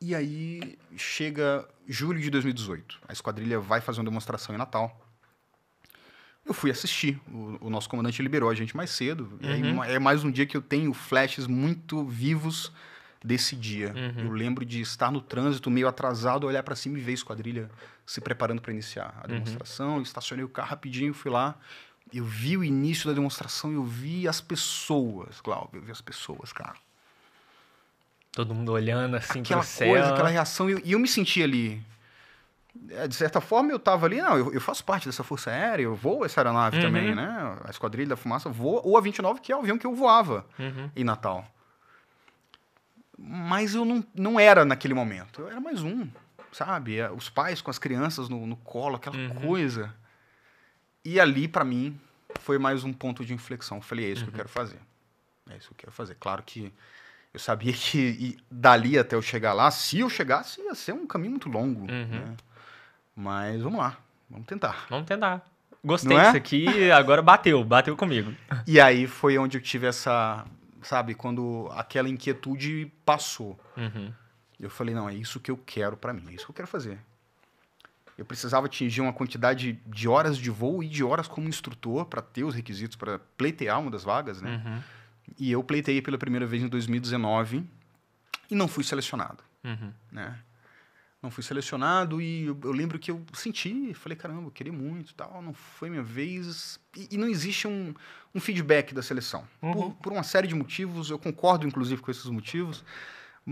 E aí chega julho de 2018. A esquadrilha vai fazer uma demonstração em Natal. Eu fui assistir. O, o nosso comandante liberou a gente mais cedo. Uhum. é mais um dia que eu tenho flashes muito vivos desse dia. Uhum. Eu lembro de estar no trânsito meio atrasado, olhar para cima e ver a esquadrilha se preparando para iniciar a uhum. demonstração. Uhum. Estacionei o carro rapidinho, fui lá eu vi o início da demonstração, eu vi as pessoas, Cláudio, eu vi as pessoas, cara. Todo mundo olhando assim aquela pro céu. Aquela coisa, aquela reação, e eu, eu, me senti ali. É, de certa forma, eu tava ali, não, eu, eu faço parte dessa força aérea, eu voo essa aeronave uhum. também, né? A Esquadrilha da Fumaça voa, ou a 29, que é o avião que eu voava uhum. em Natal. Mas eu não, não era naquele momento, eu era mais um, sabe? É, os pais com as crianças no, no colo, aquela uhum. coisa e ali, para mim, foi mais um ponto de inflexão. Eu falei, é isso uhum. que eu uhum. quero fazer. É isso que eu quero fazer. Claro que eu sabia que dali até eu chegar lá, se eu chegasse, ia ser um caminho muito longo. Uhum. Né? Mas vamos lá, vamos tentar. Vamos tentar. Gostei é? disso é? aqui, agora bateu, bateu comigo. E aí foi onde eu tive essa, sabe, quando aquela inquietude passou. Uhum. Eu falei, não, é isso que eu quero para mim, é isso que eu quero fazer. Eu precisava atingir uma quantidade de horas de voo e de horas como instrutor para ter os requisitos para pleitear uma das vagas, né? Uhum. E eu pleitei pela primeira vez em 2019 e não fui selecionado, uhum. né? Não fui selecionado e eu, eu, lembro que eu senti, falei, caramba, eu queria muito tal, não foi minha vez. E, e não existe um, um, feedback da seleção. Uhum. Por, por uma série de motivos, eu concordo inclusive com esses motivos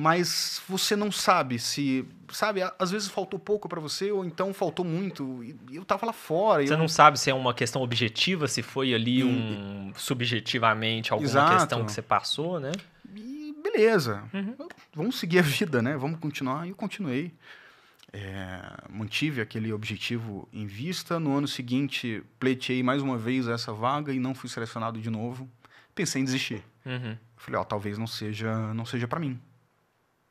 mas você não sabe se. Sabe, às vezes faltou pouco para você, ou então faltou muito. E eu tava lá fora. Você não... não sabe se é uma questão objetiva, se foi ali e... um subjetivamente alguma Exato. questão que você passou, né? E beleza. Uhum. Vamos seguir a vida, né? Vamos continuar. E eu continuei. É, mantive aquele objetivo em vista. No ano seguinte, pleiteei mais uma vez essa vaga e não fui selecionado de novo. Pensei em desistir. Uhum. Falei, ó, talvez não seja, não seja para mim.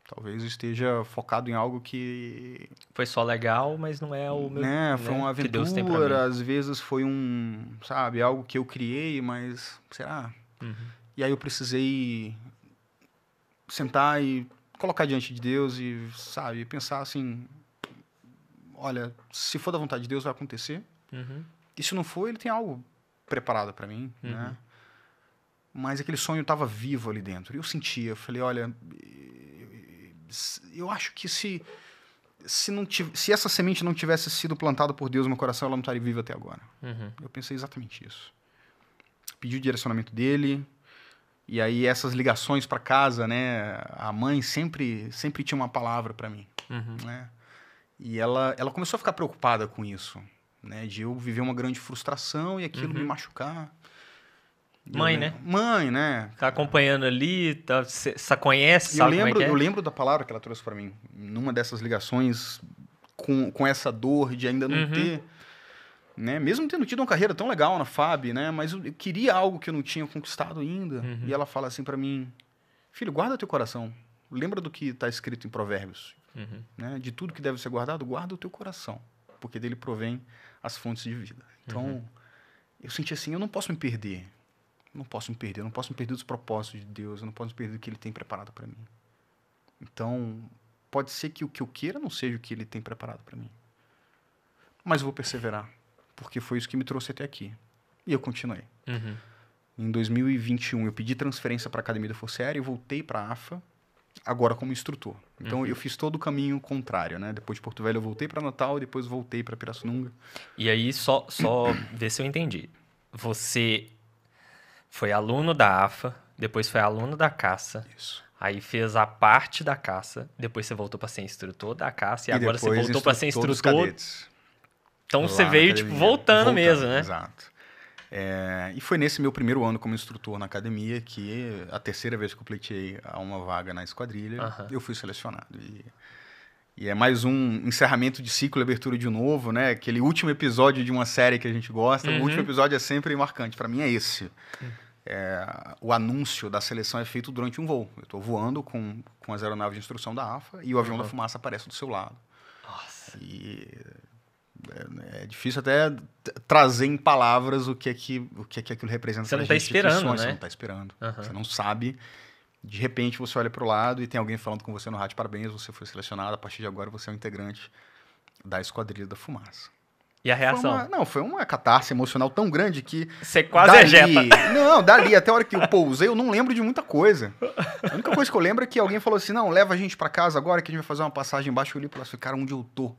Talvez esteja focado em algo que. Foi só legal, mas não é o meu. Né? né foi uma aventura, às vezes foi um. Sabe, algo que eu criei, mas. Será? Uhum. E aí eu precisei sentar e colocar diante de Deus e, sabe, pensar assim: olha, se for da vontade de Deus, vai acontecer. Uhum. E se não for, ele tem algo preparado para mim, uhum. né? Mas aquele sonho estava vivo ali dentro. E eu sentia, eu falei: olha eu acho que se se, não se essa semente não tivesse sido plantada por Deus no meu coração, ela não estaria viva até agora. Uhum. Eu pensei exatamente isso. Pedi o direcionamento dele, e aí essas ligações para casa, né? A mãe sempre, sempre tinha uma palavra para mim, uhum. né? E ela, ela começou a ficar preocupada com isso, né? De eu viver uma grande frustração e aquilo uhum. me machucar. Mãe, né? Mãe, né? Tá acompanhando ali, tá, cê, cê conhece, eu sabe é, é Eu lembro da palavra que ela trouxe para mim, numa dessas ligações com, com essa dor de ainda não uhum. ter... Né? Mesmo tendo tido uma carreira tão legal na FAB, né? Mas eu queria algo que eu não tinha conquistado ainda. Uhum. E ela fala assim para mim, filho, guarda teu coração. Lembra do que está escrito em provérbios. Uhum. Né? De tudo que deve ser guardado, guarda o teu coração. Porque dele provém as fontes de vida. Uhum. Então, eu senti assim, eu não posso me perder não posso me perder, eu não posso me perder dos propósitos de Deus, eu não posso me perder do que Ele tem preparado para mim. Então, pode ser que o que eu queira não seja o que Ele tem preparado para mim. Mas eu vou perseverar, porque foi isso que me trouxe até aqui. E eu continuei. Uhum. Em 2021, eu pedi transferência para a Academia da Força Aérea e voltei para a AFA, agora como instrutor. Então, uhum. eu fiz todo o caminho contrário, né? Depois de Porto Velho, eu voltei para Natal, depois voltei para Pirassununga. E aí, só, só ver se eu entendi. Você foi aluno da AFA, depois foi aluno da caça. Isso. Aí fez a parte da caça, depois você voltou para ser instrutor da caça e, e agora você voltou para ser instrutor. Dos cadetes, então você veio tipo voltando, voltando mesmo, né? Exato. É, e foi nesse meu primeiro ano como instrutor na academia que a terceira vez que eu pleitei a uma vaga na esquadrilha, eu fui selecionado. E e é mais um encerramento de ciclo e abertura de novo, né? Aquele último episódio de uma série que a gente gosta. Uhum. O último episódio é sempre marcante. Para mim é esse. É, o anúncio da seleção é feito durante um voo. Eu estou voando com, com as aeronaves de instrução da AFA e o avião uhum. da fumaça aparece do seu lado. Nossa. E é, é, difícil até trazer em palavras o que é que, o que, é que aquilo representa. Você não está esperando, né? Você não está esperando. Você não sabe de repente você olha para o lado e tem alguém falando com você no rádio, parabéns, você foi selecionado, a partir de agora você é um integrante da Esquadrilha da Fumaça. E a reação? Uma, não, foi uma catarse emocional tão grande que... Você quase dali, ejeta. Não, dali, até a hora que eu pousei, eu não lembro de muita coisa. A única coisa que eu lembro é que alguém falou assim, não, leva a gente para casa agora que a gente vai fazer uma passagem embaixo. Eu olhei para lá e falei, cara, onde eu tô?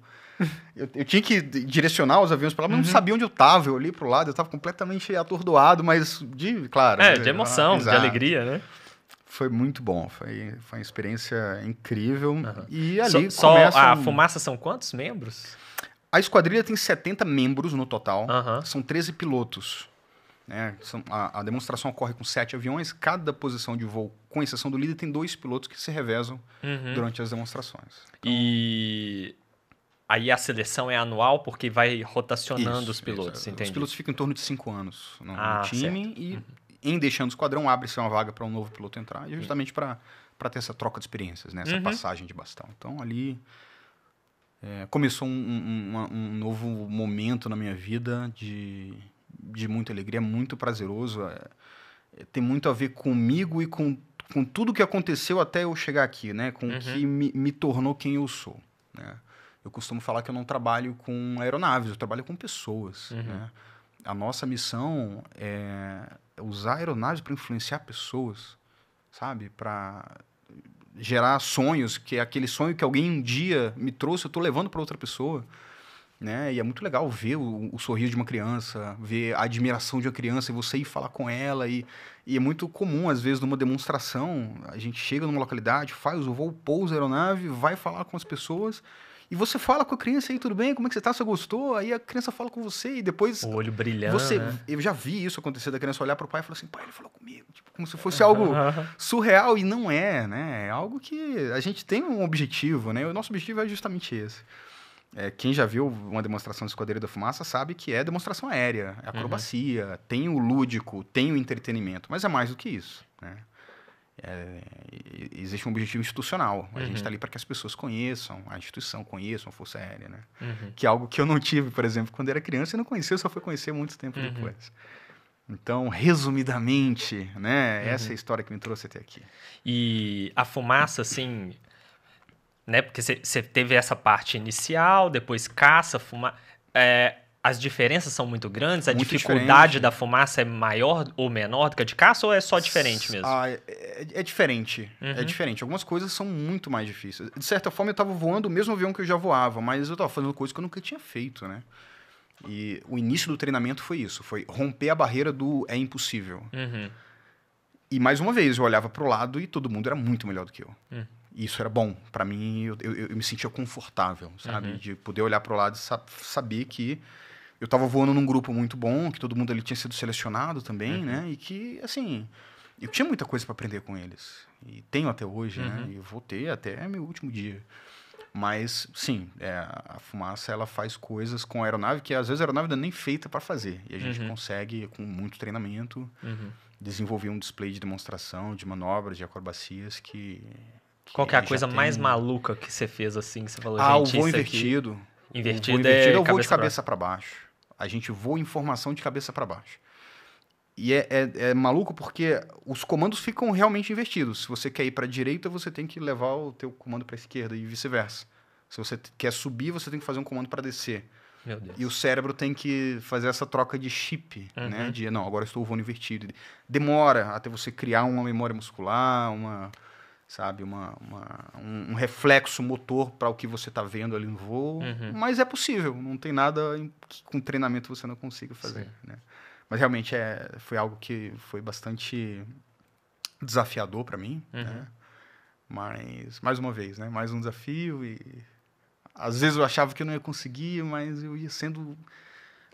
Eu, eu, tinha que direcionar os aviões para lá, mas uhum. não sabia onde eu tava. Eu olhei pro lado, eu tava completamente atordoado, mas de, claro... É, né, de emoção, de alegria, né? Foi muito bom, foi, foi uma experiência incrível. Uhum. E ali so, começa a um... fumaça são quantos membros? A esquadrilha tem 70 membros no total, uhum. são 13 pilotos. Né? São, a, a, demonstração ocorre com sete aviões, cada posição de voo, com exceção do líder, tem dois pilotos que se revezam uhum. durante as demonstrações. Então... E aí a seleção é anual porque vai rotacionando isso, os pilotos, entende? Os pilotos ficam em torno de cinco anos no, ah, no time certo. e uhum em deixando o esquadrão, abre-se uma vaga para um novo piloto entrar, e justamente para ter essa troca de experiências, né? essa uhum. passagem de bastão. Então, ali é, começou um, um, um, novo momento na minha vida de, de muita alegria, muito prazeroso. É, é, tem muito a ver comigo e com, com tudo que aconteceu até eu chegar aqui, né? com o uhum. que me, me tornou quem eu sou. Né? Eu costumo falar que eu não trabalho com aeronaves, eu trabalho com pessoas. Uhum. Né? a nossa missão é usar aeronaves para influenciar pessoas, sabe? Para gerar sonhos, que é aquele sonho que alguém um dia me trouxe, eu estou levando para outra pessoa. Né? E é muito legal ver o, o, sorriso de uma criança, ver a admiração de uma criança e você ir falar com ela. E, e é muito comum, às vezes, numa demonstração, a gente chega numa localidade, faz o voo, pousa a aeronave, vai falar com as pessoas e você fala com a criança aí, tudo bem? Como é que você tá? Você gostou? Aí a criança fala com você e depois. O olho brilhando. Você, né? Eu já vi isso acontecer da criança olhar pro pai e falar assim, pai, ele falou comigo. Tipo, como se fosse algo surreal. E não é, né? É algo que a gente tem um objetivo, né? O nosso objetivo é justamente esse. É, quem já viu uma demonstração de Esquadrilha da Fumaça sabe que é demonstração aérea, é uhum. acrobacia, uhum. tem o lúdico, tem o entretenimento, mas é mais do que isso. Né? É, existe um objetivo institucional. A uhum. gente está ali para que as pessoas conheçam a instituição, conheçam a Força Aérea, né? Uhum. Que é algo que eu não tive, por exemplo, quando era criança e não conhecia, só foi conhecer muito tempo uhum. depois. Então, resumidamente, né? Uhum. Essa é a história que me trouxe até aqui. E a fumaça, assim, né? Porque você teve essa parte inicial, depois caça, fumaça. É, as diferenças são muito grandes? A dificuldade diferente. da fumaça é maior ou menor do que a de caça ou é só diferente mesmo? Ah, é, é, é diferente. É uhum. É diferente. Algumas coisas são muito mais difíceis. De certa forma, eu estava voando o mesmo avião que eu já voava, mas eu estava fazendo coisas que eu nunca tinha feito, né? E o início do treinamento foi isso: foi romper a barreira do é impossível. Uhum. E mais uma vez, eu olhava para o lado e todo mundo era muito melhor do que eu. Uhum isso era bom para mim eu, eu, eu, me sentia confortável sabe uhum. de poder olhar para o lado e sa saber que eu estava voando num grupo muito bom, que todo mundo ali tinha sido selecionado também, uhum. né? E que, assim, eu tinha muita coisa para aprender com eles. E tenho até hoje, né? uhum. né? E vou ter até meu último dia. Mas, sim, é, a fumaça ela faz coisas com a aeronave que às vezes a aeronave não é nem feita para fazer. E a gente uhum. consegue, com muito treinamento, uhum. desenvolver um display de demonstração, de manobras, de acrobacias que. que Qual que é a coisa mais maluca que você fez assim? Que você falou, ah, gente, o voo invertido. Aqui... É invertido, invertido é, é o voo de cabeça para baixo. A gente voa informação de cabeça para baixo. E é, é, é, maluco porque os comandos ficam realmente invertidos Se você quer ir para a direita, você tem que levar o teu comando para a esquerda e vice-versa. Se você quer subir, você tem que fazer um comando para descer. E o cérebro tem que fazer essa troca de chip, uhum. né? De, não, agora estou voando invertido. Demora até você criar uma memória muscular, uma sabe? Uma, uma um, um, reflexo motor para o que você está vendo ali no voo. Uhum. Mas é possível, não tem nada que com treinamento você não consiga fazer. Né? Mas realmente é, foi algo que foi bastante desafiador para mim. Né? Uhum. Né? Mas, mais uma vez, né? mais um desafio. E às vezes eu achava que eu não ia conseguir, mas eu ia sendo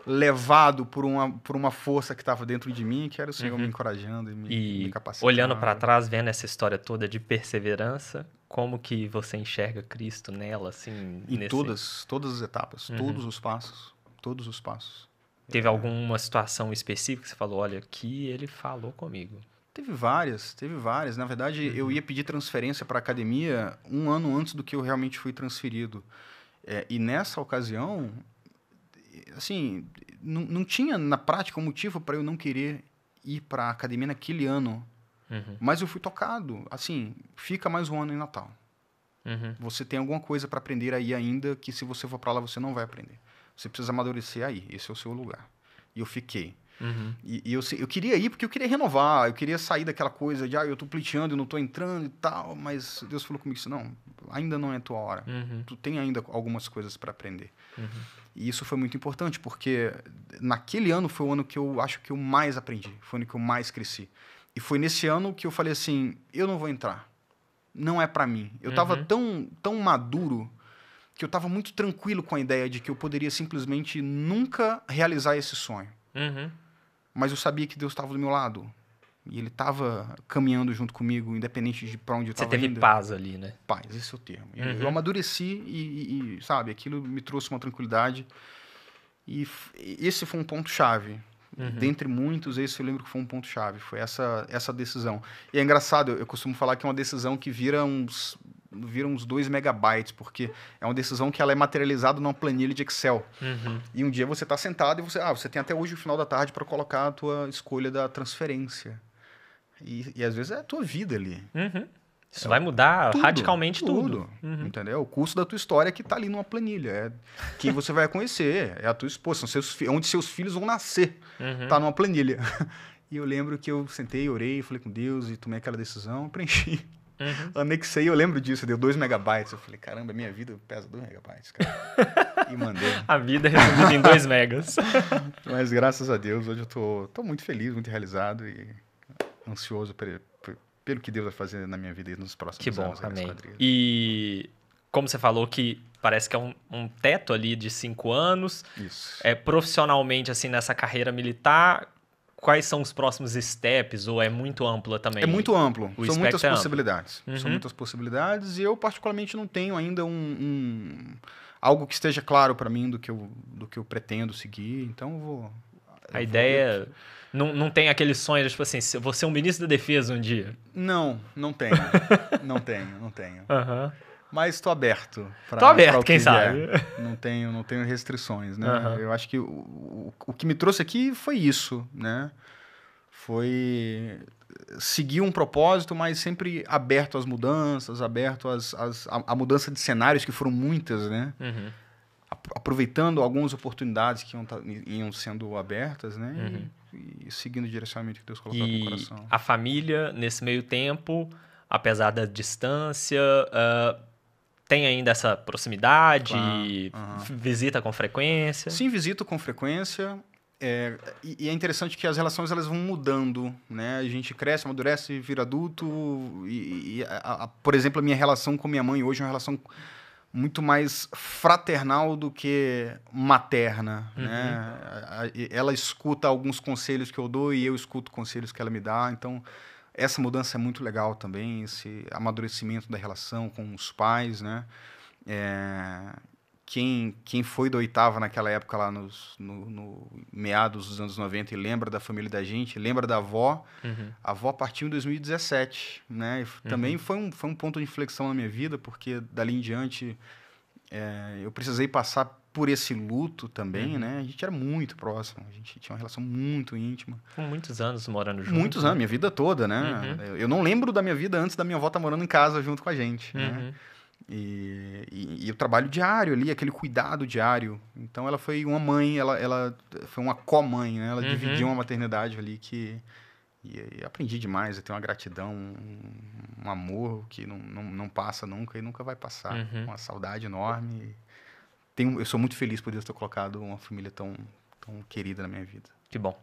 levado por uma, por uma força que estava dentro de mim, que era o Senhor uhum. me encorajando e me, e me capacitando. Olhando para trás, vendo essa história toda de perseverança, como que você enxerga Cristo nela, assim? Em nesse... todas, todas as etapas, uhum. todos os passos, todos os passos. Teve é. alguma situação específica que você falou, olha, que ele falou comigo? Teve várias, teve várias. Na verdade, uhum. eu ia pedir transferência para a academia um ano antes do que eu realmente fui transferido. É, e nessa ocasião, assim, não, não tinha na prática um motivo para eu não querer ir para academia naquele ano. Uhum. Mas eu fui tocado, assim, fica mais um ano em Natal. Uhum. Você tem alguma coisa para aprender aí ainda que se você for para lá você não vai aprender. Você precisa amadurecer aí, esse é o seu lugar. E eu fiquei. Uhum. E, e eu, eu, queria ir porque eu queria renovar, eu queria sair daquela coisa de ah, eu tô pleiteando, eu não tô entrando e tal, mas Deus falou comigo isso, não, ainda não é a tua hora. Uhum. Tu tem ainda algumas coisas para aprender. Uhum. E isso foi muito importante, porque naquele ano foi o ano que eu acho que eu mais aprendi, foi o ano que eu mais cresci. E foi nesse ano que eu falei assim: eu não vou entrar. Não é para mim. Eu estava uhum. tão, tão maduro que eu estava muito tranquilo com a ideia de que eu poderia simplesmente nunca realizar esse sonho. Uhum. Mas eu sabia que Deus estava do meu lado. E ele estava caminhando junto comigo, independente de para onde eu estava Você teve indo. paz ali, né? Paz, esse é o termo. Uhum. Eu amadureci e, e, sabe, aquilo me trouxe uma tranquilidade. E esse foi um ponto-chave. Uhum. Dentre muitos, esse eu lembro que foi um ponto-chave. Foi essa, essa decisão. E é engraçado, eu, eu costumo falar que é uma decisão que vira uns viram uns dois megabytes, porque é uma decisão que ela é materializada numa planilha de Excel. Uhum. E um dia você está sentado e você, ah, você tem até hoje o final da tarde para colocar a tua escolha da transferência. E, e às vezes é a tua vida ali. Uhum. Isso é, vai mudar tudo, radicalmente tudo. tudo uhum. Entendeu? O curso da tua história é que está ali numa planilha. É quem você vai conhecer, é a tua esposa, seus, onde seus filhos vão nascer. Está uhum. numa planilha. E eu lembro que eu sentei, orei, falei com Deus e tomei aquela decisão, preenchi. Uhum. Anexei, eu lembro disso, deu 2 megabytes. Eu falei, caramba, minha vida pesa 2 megabytes, cara. e mandei. a vida é resumida em 2 megas. Mas graças a Deus, hoje eu tô, tô muito feliz, muito realizado e ansioso por, pelo que Deus vai fazer na minha vida e nos próximos que bom, anos. Amém. E como você falou que parece que é um, um teto ali de cinco anos. Isso. É, profissionalmente, assim, nessa carreira militar, quais são os próximos steps? Ou é muito ampla também? É muito amplo. O são muitas é possibilidades. Uhum. São muitas possibilidades e eu, particularmente, não tenho ainda um, um algo que esteja claro para mim do que, eu, do que eu pretendo seguir. Então, eu vou... Eu a vou ideia... Ver não, não tem aquele sonho, tipo assim, você um ministro da defesa um dia? Não, não tenho. não tenho, não tenho. Uhum. Mas estou aberto. Pra, tô aberto, pra quem sabe. Não tenho, não tenho restrições, né? Uhum. Eu acho que o, o, o que me trouxe aqui foi isso, né? Foi seguir um propósito, mas sempre aberto às mudanças, aberto às, às, à, à mudança de cenários, que foram muitas, né? Uhum. Aproveitando algumas oportunidades que iam, tá, iam sendo abertas, né? Uhum e seguindo o direcionamento que Deus colocou no coração. A família, nesse meio tempo, apesar da distância, uh, tem ainda essa proximidade? Claro. Uhum. Visita com frequência? Sim, visito com frequência. É, e, é interessante que as relações elas vão mudando, né? A gente cresce, amadurece, vira adulto. E, e a, a, por exemplo, a minha relação com minha mãe hoje é uma relação muito mais fraternal do que materna. Uhum. Né? Ela escuta alguns conselhos que eu dou e eu escuto conselhos que ela me dá. Então, essa mudança é muito legal também, esse amadurecimento da relação com os pais, né? É, quem, quem foi do oitava naquela época, lá nos no, no, meados dos anos 90 e lembra da família da gente, lembra da avó, uhum. a avó partiu em 2017, né? E também uhum. foi, um, foi um ponto de inflexão na minha vida, porque dali em diante é, eu precisei passar por esse luto também, uhum. né? A gente era muito próximo, a gente tinha uma relação muito íntima. Com muitos anos morando junto. Muitos anos, minha vida toda, né? Uhum. Eu não lembro da minha vida antes da minha avó estar tá morando em casa junto com a gente, né? Uhum. E, e, e, o trabalho diário ali, aquele cuidado diário. Então ela foi uma mãe, ela, ela foi uma co-mãe, né? Ela uhum. dividiu uma maternidade ali que. E, e aprendi demais, eu tenho uma gratidão, um, um amor que não, não, não, passa nunca e nunca vai passar. Uhum. Uma saudade enorme. Tenho, eu sou muito feliz por Deus ter colocado uma família tão, tão querida na minha vida. Que bom.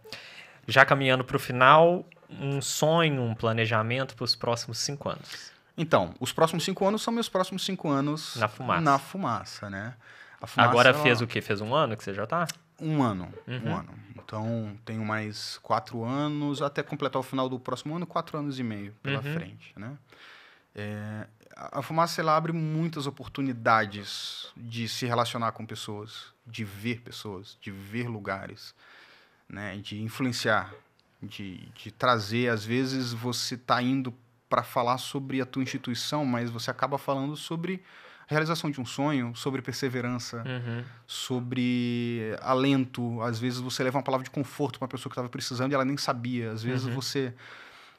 Já caminhando para o final, um sonho, um planejamento para os próximos cinco anos. Então, os próximos cinco anos são meus próximos cinco anos na fumaça, na fumaça né? A fumaça, Agora ela... fez o que? Fez um ano que você já está? Um ano, uhum. um ano. Então, tenho mais quatro anos, até completar o final do próximo ano, quatro anos e meio pela uhum. frente, né? É, a fumaça ela abre muitas oportunidades de se relacionar com pessoas, de ver pessoas, de ver lugares, né? de influenciar, de, de trazer. Às vezes você está indo para falar sobre a tua instituição, mas você acaba falando sobre a realização de um sonho, sobre perseverança, uhum. sobre alento. Às vezes você leva uma palavra de conforto para uma pessoa que estava precisando e ela nem sabia. Às vezes uhum. você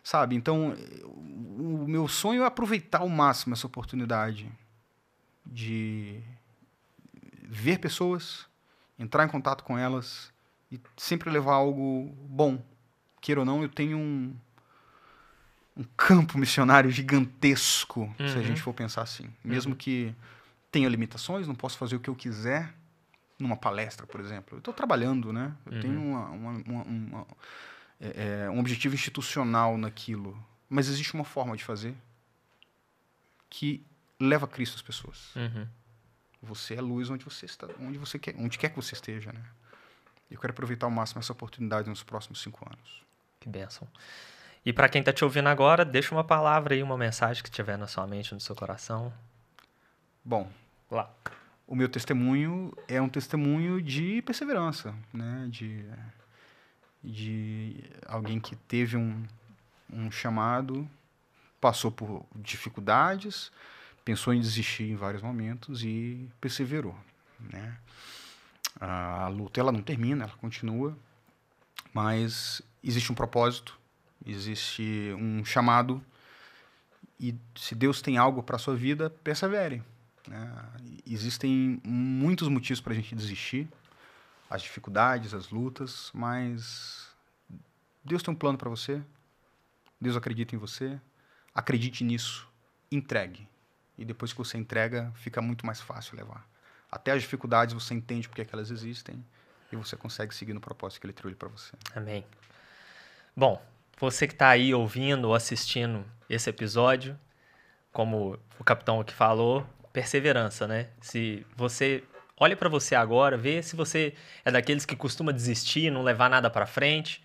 sabe? Então, o meu sonho é aproveitar ao máximo essa oportunidade de ver pessoas, entrar em contato com elas e sempre levar algo bom. Queira ou não, eu tenho um, um campo missionário gigantesco, uhum. se a uhum. gente for pensar assim. Uhum. Mesmo uhum. que tenha limitações, não posso fazer o que eu quiser numa palestra, por exemplo. Eu estou trabalhando, né? Eu uhum. tenho uma, uma, uma, é, é, um objetivo institucional naquilo. Mas existe uma forma de fazer que leva Cristo às pessoas. Uhum. Você é luz onde você está, onde você quer, onde quer que você esteja, né? Eu quero aproveitar ao máximo essa oportunidade nos próximos cinco anos. Que bênção. E para quem está te ouvindo agora, deixa uma palavra aí, uma mensagem que tiver na sua mente, no seu coração. Bom, lá. O meu testemunho é um testemunho de perseverança, né? De, de alguém que teve um, um chamado, passou por dificuldades, pensou em desistir em vários momentos e perseverou, né? A luta ela não termina, ela continua, mas existe um propósito existe um chamado e se Deus tem algo para sua vida, persevere. Né? Existem muitos motivos para a gente desistir, as dificuldades, as lutas, mas Deus tem um plano para você. Deus acredita em você. Acredite nisso. Entregue. E depois que você entrega, fica muito mais fácil levar. Até as dificuldades você entende porque é elas existem e você consegue seguir no propósito que ele trilhou para você. Amém. Bom, você que está aí ouvindo ou assistindo esse episódio, como o capitão aqui falou, perseverança, né? Se você olha para você agora, vê se você é daqueles que costuma desistir, não levar nada para frente,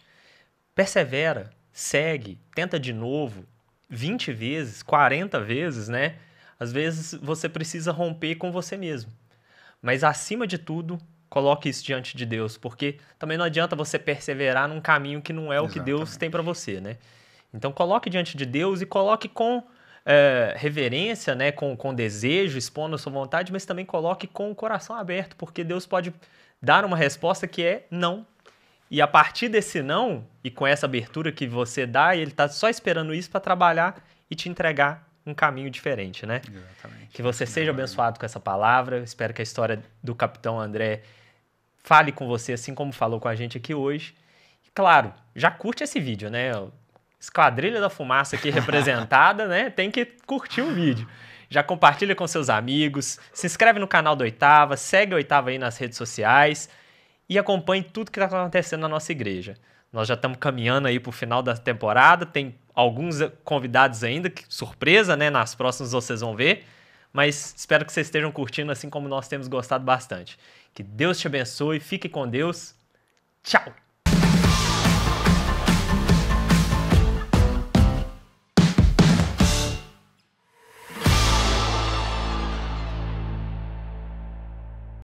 persevera, segue, tenta de novo, 20 vezes, 40 vezes, né? Às vezes você precisa romper com você mesmo. Mas acima de tudo, Coloque isso diante de Deus, porque também não adianta você perseverar num caminho que não é o Exatamente. que Deus tem para você, né? Então coloque diante de Deus e coloque com é, reverência, né, com, com desejo, expondo a sua vontade, mas também coloque com o coração aberto, porque Deus pode dar uma resposta que é não. E a partir desse não, e com essa abertura que você dá, ele está só esperando isso para trabalhar e te entregar um caminho diferente, né? Exatamente. Que você seja é. abençoado com essa palavra. espero que a história do Capitão André fale com você, assim como falou com a gente aqui hoje. E, claro, já curte esse vídeo, né? Esquadrilha da Fumaça aqui representada, né? Tem que curtir o vídeo. Já compartilha com seus amigos, se inscreve no canal do Oitava, segue a Oitava aí nas redes sociais e acompanhe tudo que está acontecendo na nossa igreja. Nós já estamos caminhando aí para o final da temporada. Tem alguns convidados ainda, que, surpresa, né? Nas próximas vocês vão ver. Mas espero que vocês estejam curtindo, assim como nós temos gostado bastante. Que Deus te abençoe, fique com Deus. Tchau!